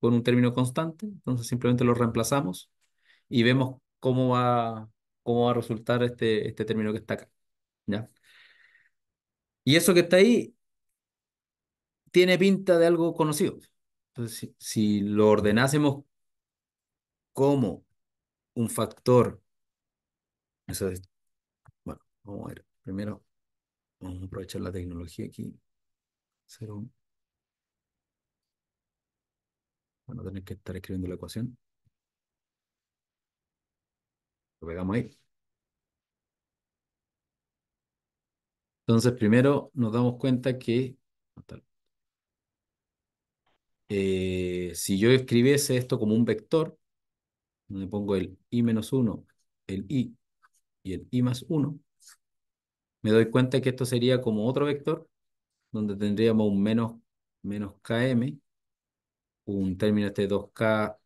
con un término constante, entonces simplemente lo reemplazamos y vemos cómo va cómo va a resultar este, este término que está acá. ¿ya? Y eso que está ahí tiene pinta de algo conocido. Entonces, si, lo ordenásemos como un factor, bueno, vamos a ver, primero vamos a aprovechar la tecnología aquí. Cero. Bueno, tener que estar escribiendo la ecuación. Lo pegamos ahí. Entonces, primero nos damos cuenta que eh, si yo escribiese esto como un vector, donde pongo el i menos 1, el i y el i más 1, me doy cuenta que esto sería como otro vector, donde tendríamos un menos, menos km, un término este 2km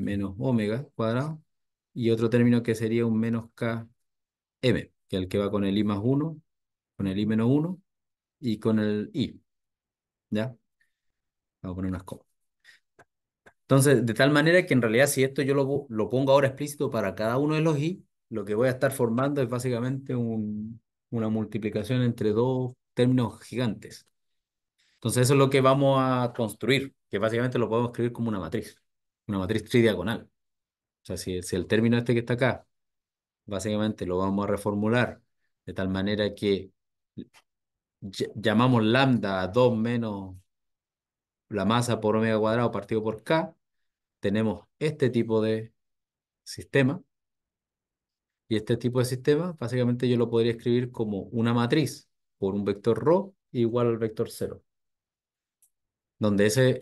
menos omega cuadrado, y otro término que sería un menos KM, que es el que va con el I más 1, con el I menos 1 y con el I. ¿Ya? Vamos a poner unas comas. Entonces, de tal manera que en realidad si esto yo lo, pongo ahora explícito para cada uno de los I, lo que voy a estar formando es básicamente un, una multiplicación entre dos términos gigantes. Entonces eso es lo que vamos a construir, que básicamente lo podemos escribir como una matriz, una matriz tridiagonal. O sea, si, el término este que está acá, básicamente lo vamos a reformular de tal manera que llamamos lambda 2 menos la masa por omega cuadrado partido por k, tenemos este tipo de sistema. Y este tipo de sistema, básicamente yo lo podría escribir como una matriz por un vector ρ igual al vector 0. Donde ese,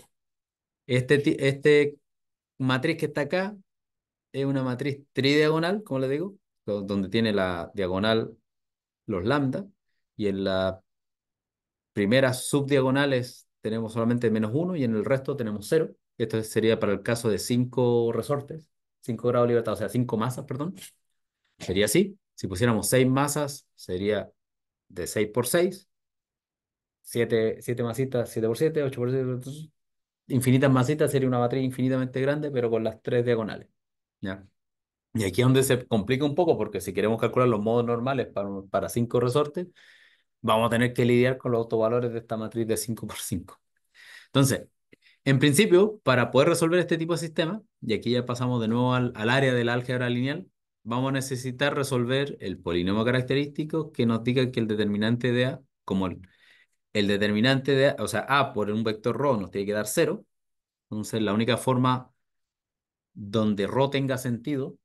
este, este matriz que está acá es una matriz tridiagonal, como le digo, donde tiene la diagonal los lambda y en las primeras subdiagonales tenemos solamente menos uno y en el resto tenemos 0. Esto sería para el caso de cinco resortes, cinco grados de libertad, o sea, cinco masas, perdón. Sería así. Si pusiéramos seis masas, sería de 6 por 6. 7, 7 masitas, 7 por 7, 8 por 7. Infinitas masitas sería una matriz infinitamente grande, pero con las tres diagonales. ¿ya? Y aquí es donde se complica un poco, porque si queremos calcular los modos normales para, para cinco resortes, vamos a tener que lidiar con los autovalores de esta matriz de 5 por 5. Entonces, en principio, para poder resolver este tipo de sistema, y aquí ya pasamos de nuevo al, área del álgebra lineal, vamos a necesitar resolver el polinomio característico que nos diga que el determinante de A, como el, determinante de A, o sea, A por un vector rho nos tiene que dar 0. Entonces, la única forma donde Rho tenga sentido, o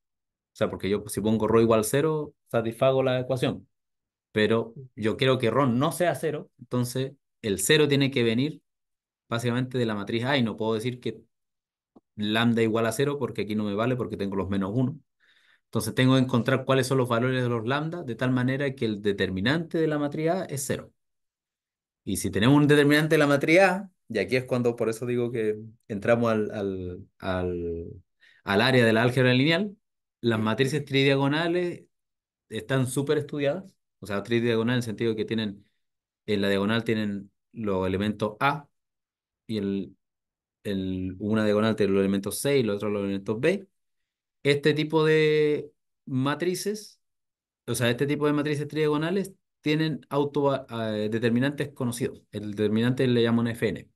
sea, porque yo si pongo Rho igual a 0, satisfago la ecuación, pero yo quiero que Rho no sea cero, entonces el cero tiene que venir básicamente de la matriz A y no puedo decir que lambda igual a cero porque aquí no me vale porque tengo los menos 1. Entonces tengo que encontrar cuáles son los valores de los lambda de tal manera que el determinante de la matriz A es cero. Y si tenemos un determinante de la matriz A, y aquí es cuando por eso digo que entramos al, al al área de la álgebra lineal, las matrices tridiagonales están súper estudiadas, o sea, tridiagonal en el sentido que tienen, en la diagonal tienen los elementos A y el, el, una diagonal tiene los elementos C y los otros los elementos B. Este tipo de matrices, o sea, este tipo de matrices tridiagonales tienen auto, ah, determinantes conocidos. El determinante le llaman FN.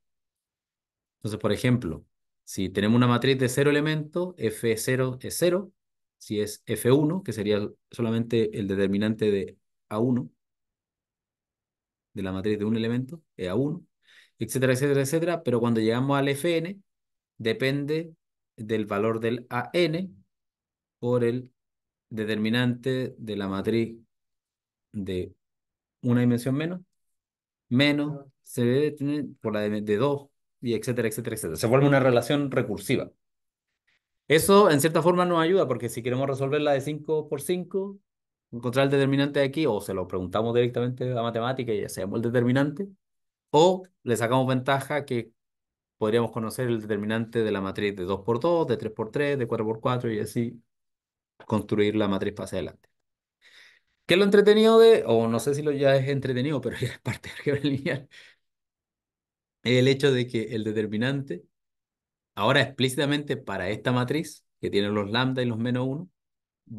Entonces, por ejemplo, si tenemos una matriz de cero elementos, F0 es cero, Si es F1, que sería solamente el determinante de A1, de la matriz de un elemento, es A1, etcétera, etcétera, etcétera. Pero cuando llegamos al Fn, depende del valor del AN por el determinante de la matriz de una dimensión menos, menos se debe tener por la de 2, y etcétera, etcétera, etcétera. Se vuelve una relación recursiva. Eso en cierta forma nos ayuda porque si queremos resolver la de 5 por 5, encontrar el determinante de aquí o se lo preguntamos directamente a matemática y hacemos el determinante o le sacamos ventaja que podríamos conocer el determinante de la matriz de 2 por 2, de 3 por 3, de 4 por 4 y así construir la matriz para adelante. ¿Qué es lo entretenido de, o no sé si lo ya es entretenido, pero es parte de lineal, es el hecho de que el determinante, ahora explícitamente para esta matriz, que tiene los lambda y los menos 1,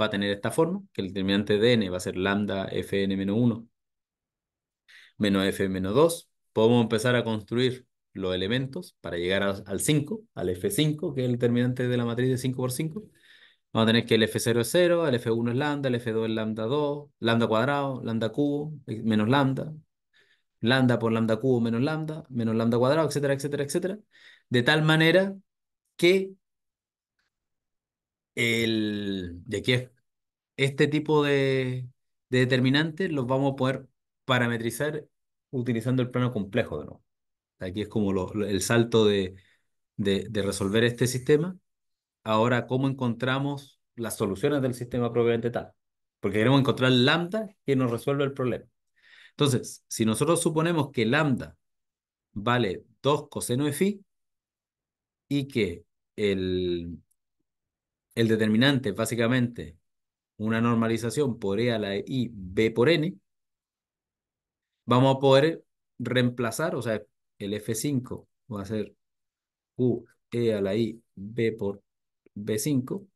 va a tener esta forma, que el determinante de n va a ser lambda fn menos 1 menos f menos 2. Podemos empezar a construir los elementos para llegar al 5, al f5, que es el determinante de la matriz de 5 por 5. Vamos a tener que el f0 es 0, el f1 es lambda, el f2 es lambda 2, lambda cuadrado, lambda cubo, eh, menos lambda, lambda por lambda cubo menos lambda, menos lambda cuadrado, etcétera, etcétera, etcétera, de tal manera que el, de este tipo de, determinantes los vamos a poder parametrizar utilizando el plano complejo de nuevo. Aquí es como el salto de, de, resolver este sistema. Ahora, ¿cómo encontramos las soluciones del sistema propiamente tal? Porque queremos encontrar lambda que nos resuelve el problema. Entonces, si nosotros suponemos que lambda vale 2 coseno de phi y que el, el determinante es básicamente una normalización por e a la i b por n, vamos a poder reemplazar, o sea, el f5 va a ser u e a la i b por b5,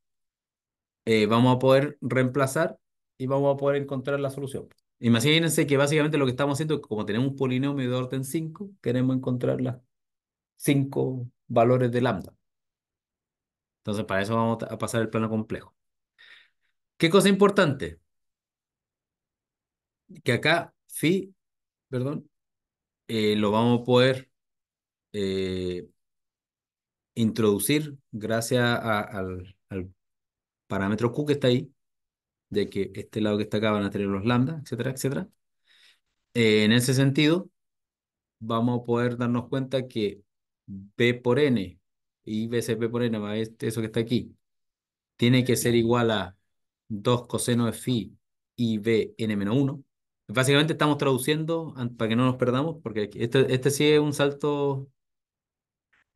eh, vamos a poder reemplazar y vamos a poder encontrar la solución. Imagínense que básicamente lo que estamos haciendo, como tenemos un polinomio de orden 5, queremos encontrar las 5 valores de lambda. Entonces, para eso vamos a pasar el plano complejo. ¿Qué cosa importante? Que acá phi, perdón, eh, lo vamos a poder eh, introducir gracias al parámetro Q que está ahí, de que este lado que está acá van a tener los lambda, etcétera, etcétera. Eh, en ese sentido, vamos a poder darnos cuenta que B por N y BCP por N este, eso que está aquí, tiene que ser igual a 2 coseno de phi y bn 1 Básicamente estamos traduciendo para que no nos perdamos, porque este, este sí es un salto.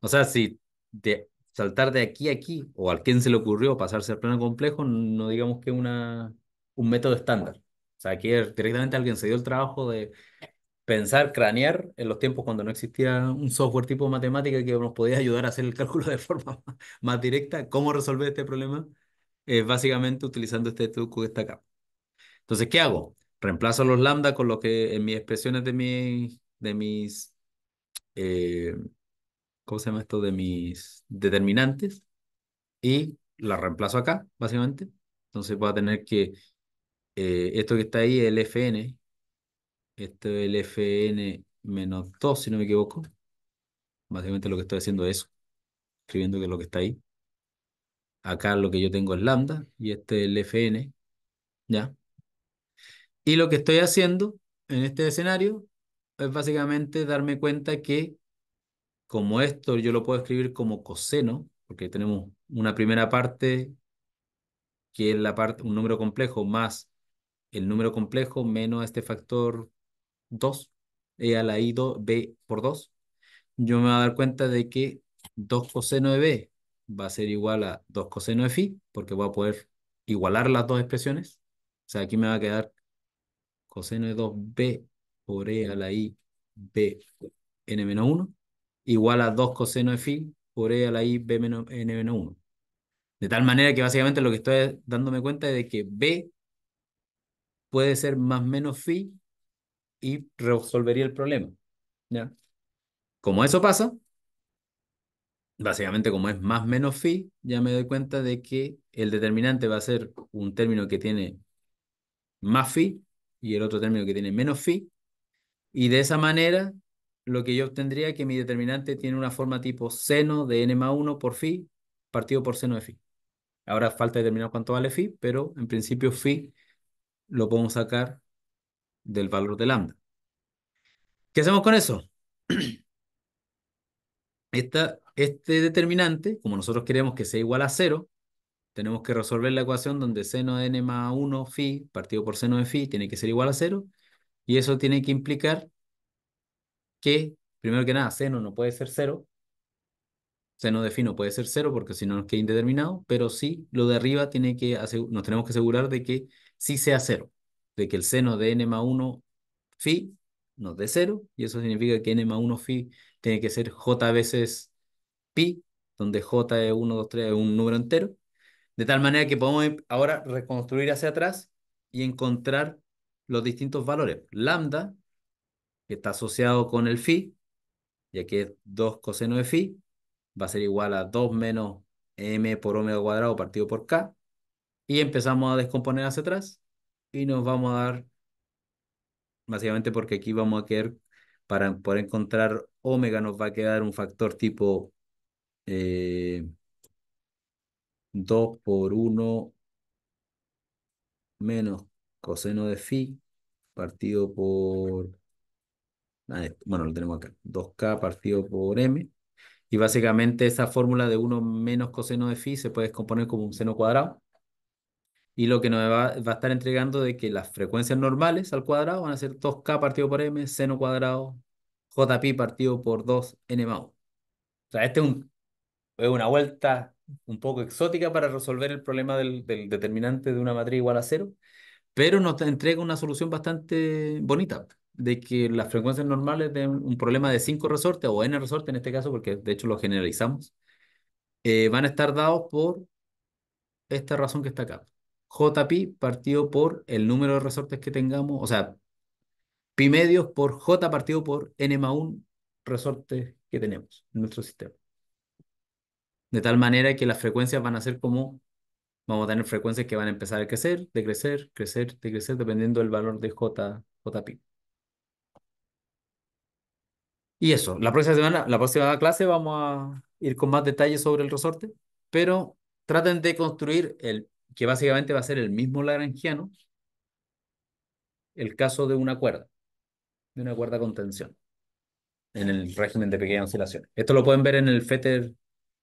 O sea, si de saltar de aquí a aquí, o al quien se le ocurrió pasarse al plano complejo, no digamos que una, un método estándar. O sea, aquí directamente alguien se dio el trabajo de pensar, cranear en los tiempos cuando no existía un software tipo matemática que nos podía ayudar a hacer el cálculo de forma más directa, cómo resolver este problema, eh, básicamente utilizando este truco que está acá. Entonces, ¿qué hago? Reemplazo los lambda con lo que en mis expresiones de, mi, de mis eh, ¿cómo se llama esto? De mis determinantes y la reemplazo acá, básicamente. Entonces voy a tener que, eh, esto que está ahí, el fn, esto es el fn menos 2, si no me equivoco. Básicamente lo que estoy haciendo es eso, escribiendo que es lo que está ahí. Acá lo que yo tengo es lambda y este es el fn, ¿ya? Y lo que estoy haciendo en este escenario es básicamente darme cuenta que como esto yo lo puedo escribir como coseno, porque tenemos una primera parte que es la parte, un número complejo más el número complejo menos este factor 2, e a la i b por 2, yo me voy a dar cuenta de que 2 coseno de b va a ser igual a 2 coseno de phi, porque voy a poder igualar las dos expresiones. O sea, aquí me va a quedar coseno de 2b por e a la i b n menos 1 igual a 2 coseno de phi por e a la i b menos n menos 1. De tal manera que básicamente lo que estoy dándome cuenta es de que b puede ser más menos phi y resolvería el problema. ¿Ya? Como eso pasa, básicamente como es más menos phi, ya me doy cuenta de que el determinante va a ser un término que tiene más phi y el otro término que tiene menos phi. Y de esa manera lo que yo obtendría es que mi determinante tiene una forma tipo seno de n más 1 por phi partido por seno de phi. Ahora falta determinar cuánto vale phi, pero en principio phi lo podemos sacar del valor de lambda. ¿Qué hacemos con eso? este determinante, como nosotros queremos que sea igual a cero, tenemos que resolver la ecuación donde seno de n más 1 phi partido por seno de phi tiene que ser igual a cero, y eso tiene que implicar que, primero que nada, seno no puede ser cero. Seno de phi no puede ser cero porque si no nos queda indeterminado, pero sí lo de arriba tiene que nos tenemos que asegurar de que sí sea cero, de que el seno de n más 1 phi nos dé cero, y eso significa que n más 1 phi tiene que ser j veces pi, donde j es 1, 2, 3, es un número entero, de tal manera que podemos em, ahora reconstruir hacia atrás y encontrar los distintos valores. Lambda que está asociado con el phi, ya que es 2 coseno de phi, va a ser igual a 2 menos m por omega cuadrado partido por k, y empezamos a descomponer hacia atrás, y nos vamos a dar, básicamente porque aquí vamos a querer, para poder encontrar omega nos va a quedar un factor tipo 2 eh, por 1 menos coseno de phi partido por Ah, bueno, lo tenemos acá, 2K partido por M. Y básicamente esa fórmula de 1 menos coseno de phi se puede descomponer como un seno cuadrado. Y lo que nos va, a estar entregando de que las frecuencias normales al cuadrado van a ser 2K partido por M, seno cuadrado, JP partido por 2N más O sea, este es, una vuelta un poco exótica para resolver el problema del, determinante de una matriz igual a 0 pero nos entrega una solución bastante bonita de que las frecuencias normales de un problema de 5 resortes o n resortes en este caso, porque de hecho lo generalizamos, eh, van a estar dados por esta razón que está acá. JPi partido por el número de resortes que tengamos, o sea, pi medios por J partido por n más 1 resortes que tenemos en nuestro sistema. De tal manera que las frecuencias van a ser como, vamos a tener frecuencias que van a empezar a crecer, decrecer, crecer, decrecer, dependiendo del valor de J, JPi. Y eso, la próxima semana, la próxima clase vamos a ir con más detalles sobre el resorte, pero traten de construir el que básicamente va a ser el mismo lagrangiano, el caso de una cuerda, de una cuerda con tensión, en el régimen de pequeñas oscilaciones. Esto lo pueden ver en el Fetter,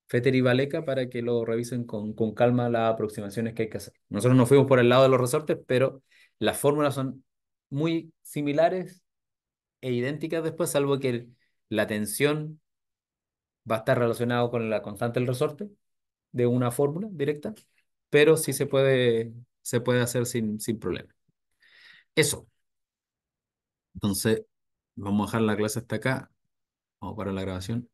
Fetter y Valeca para que lo revisen con, con calma las aproximaciones que hay que hacer. Nosotros nos fuimos por el lado de los resortes, pero las fórmulas son muy similares e idénticas después, salvo que el, la tensión va a estar relacionada con la constante del resorte de una fórmula directa, pero sí se puede, se puede hacer sin, sin problema. Eso. Entonces, vamos a dejar la clase hasta acá. Vamos para la grabación.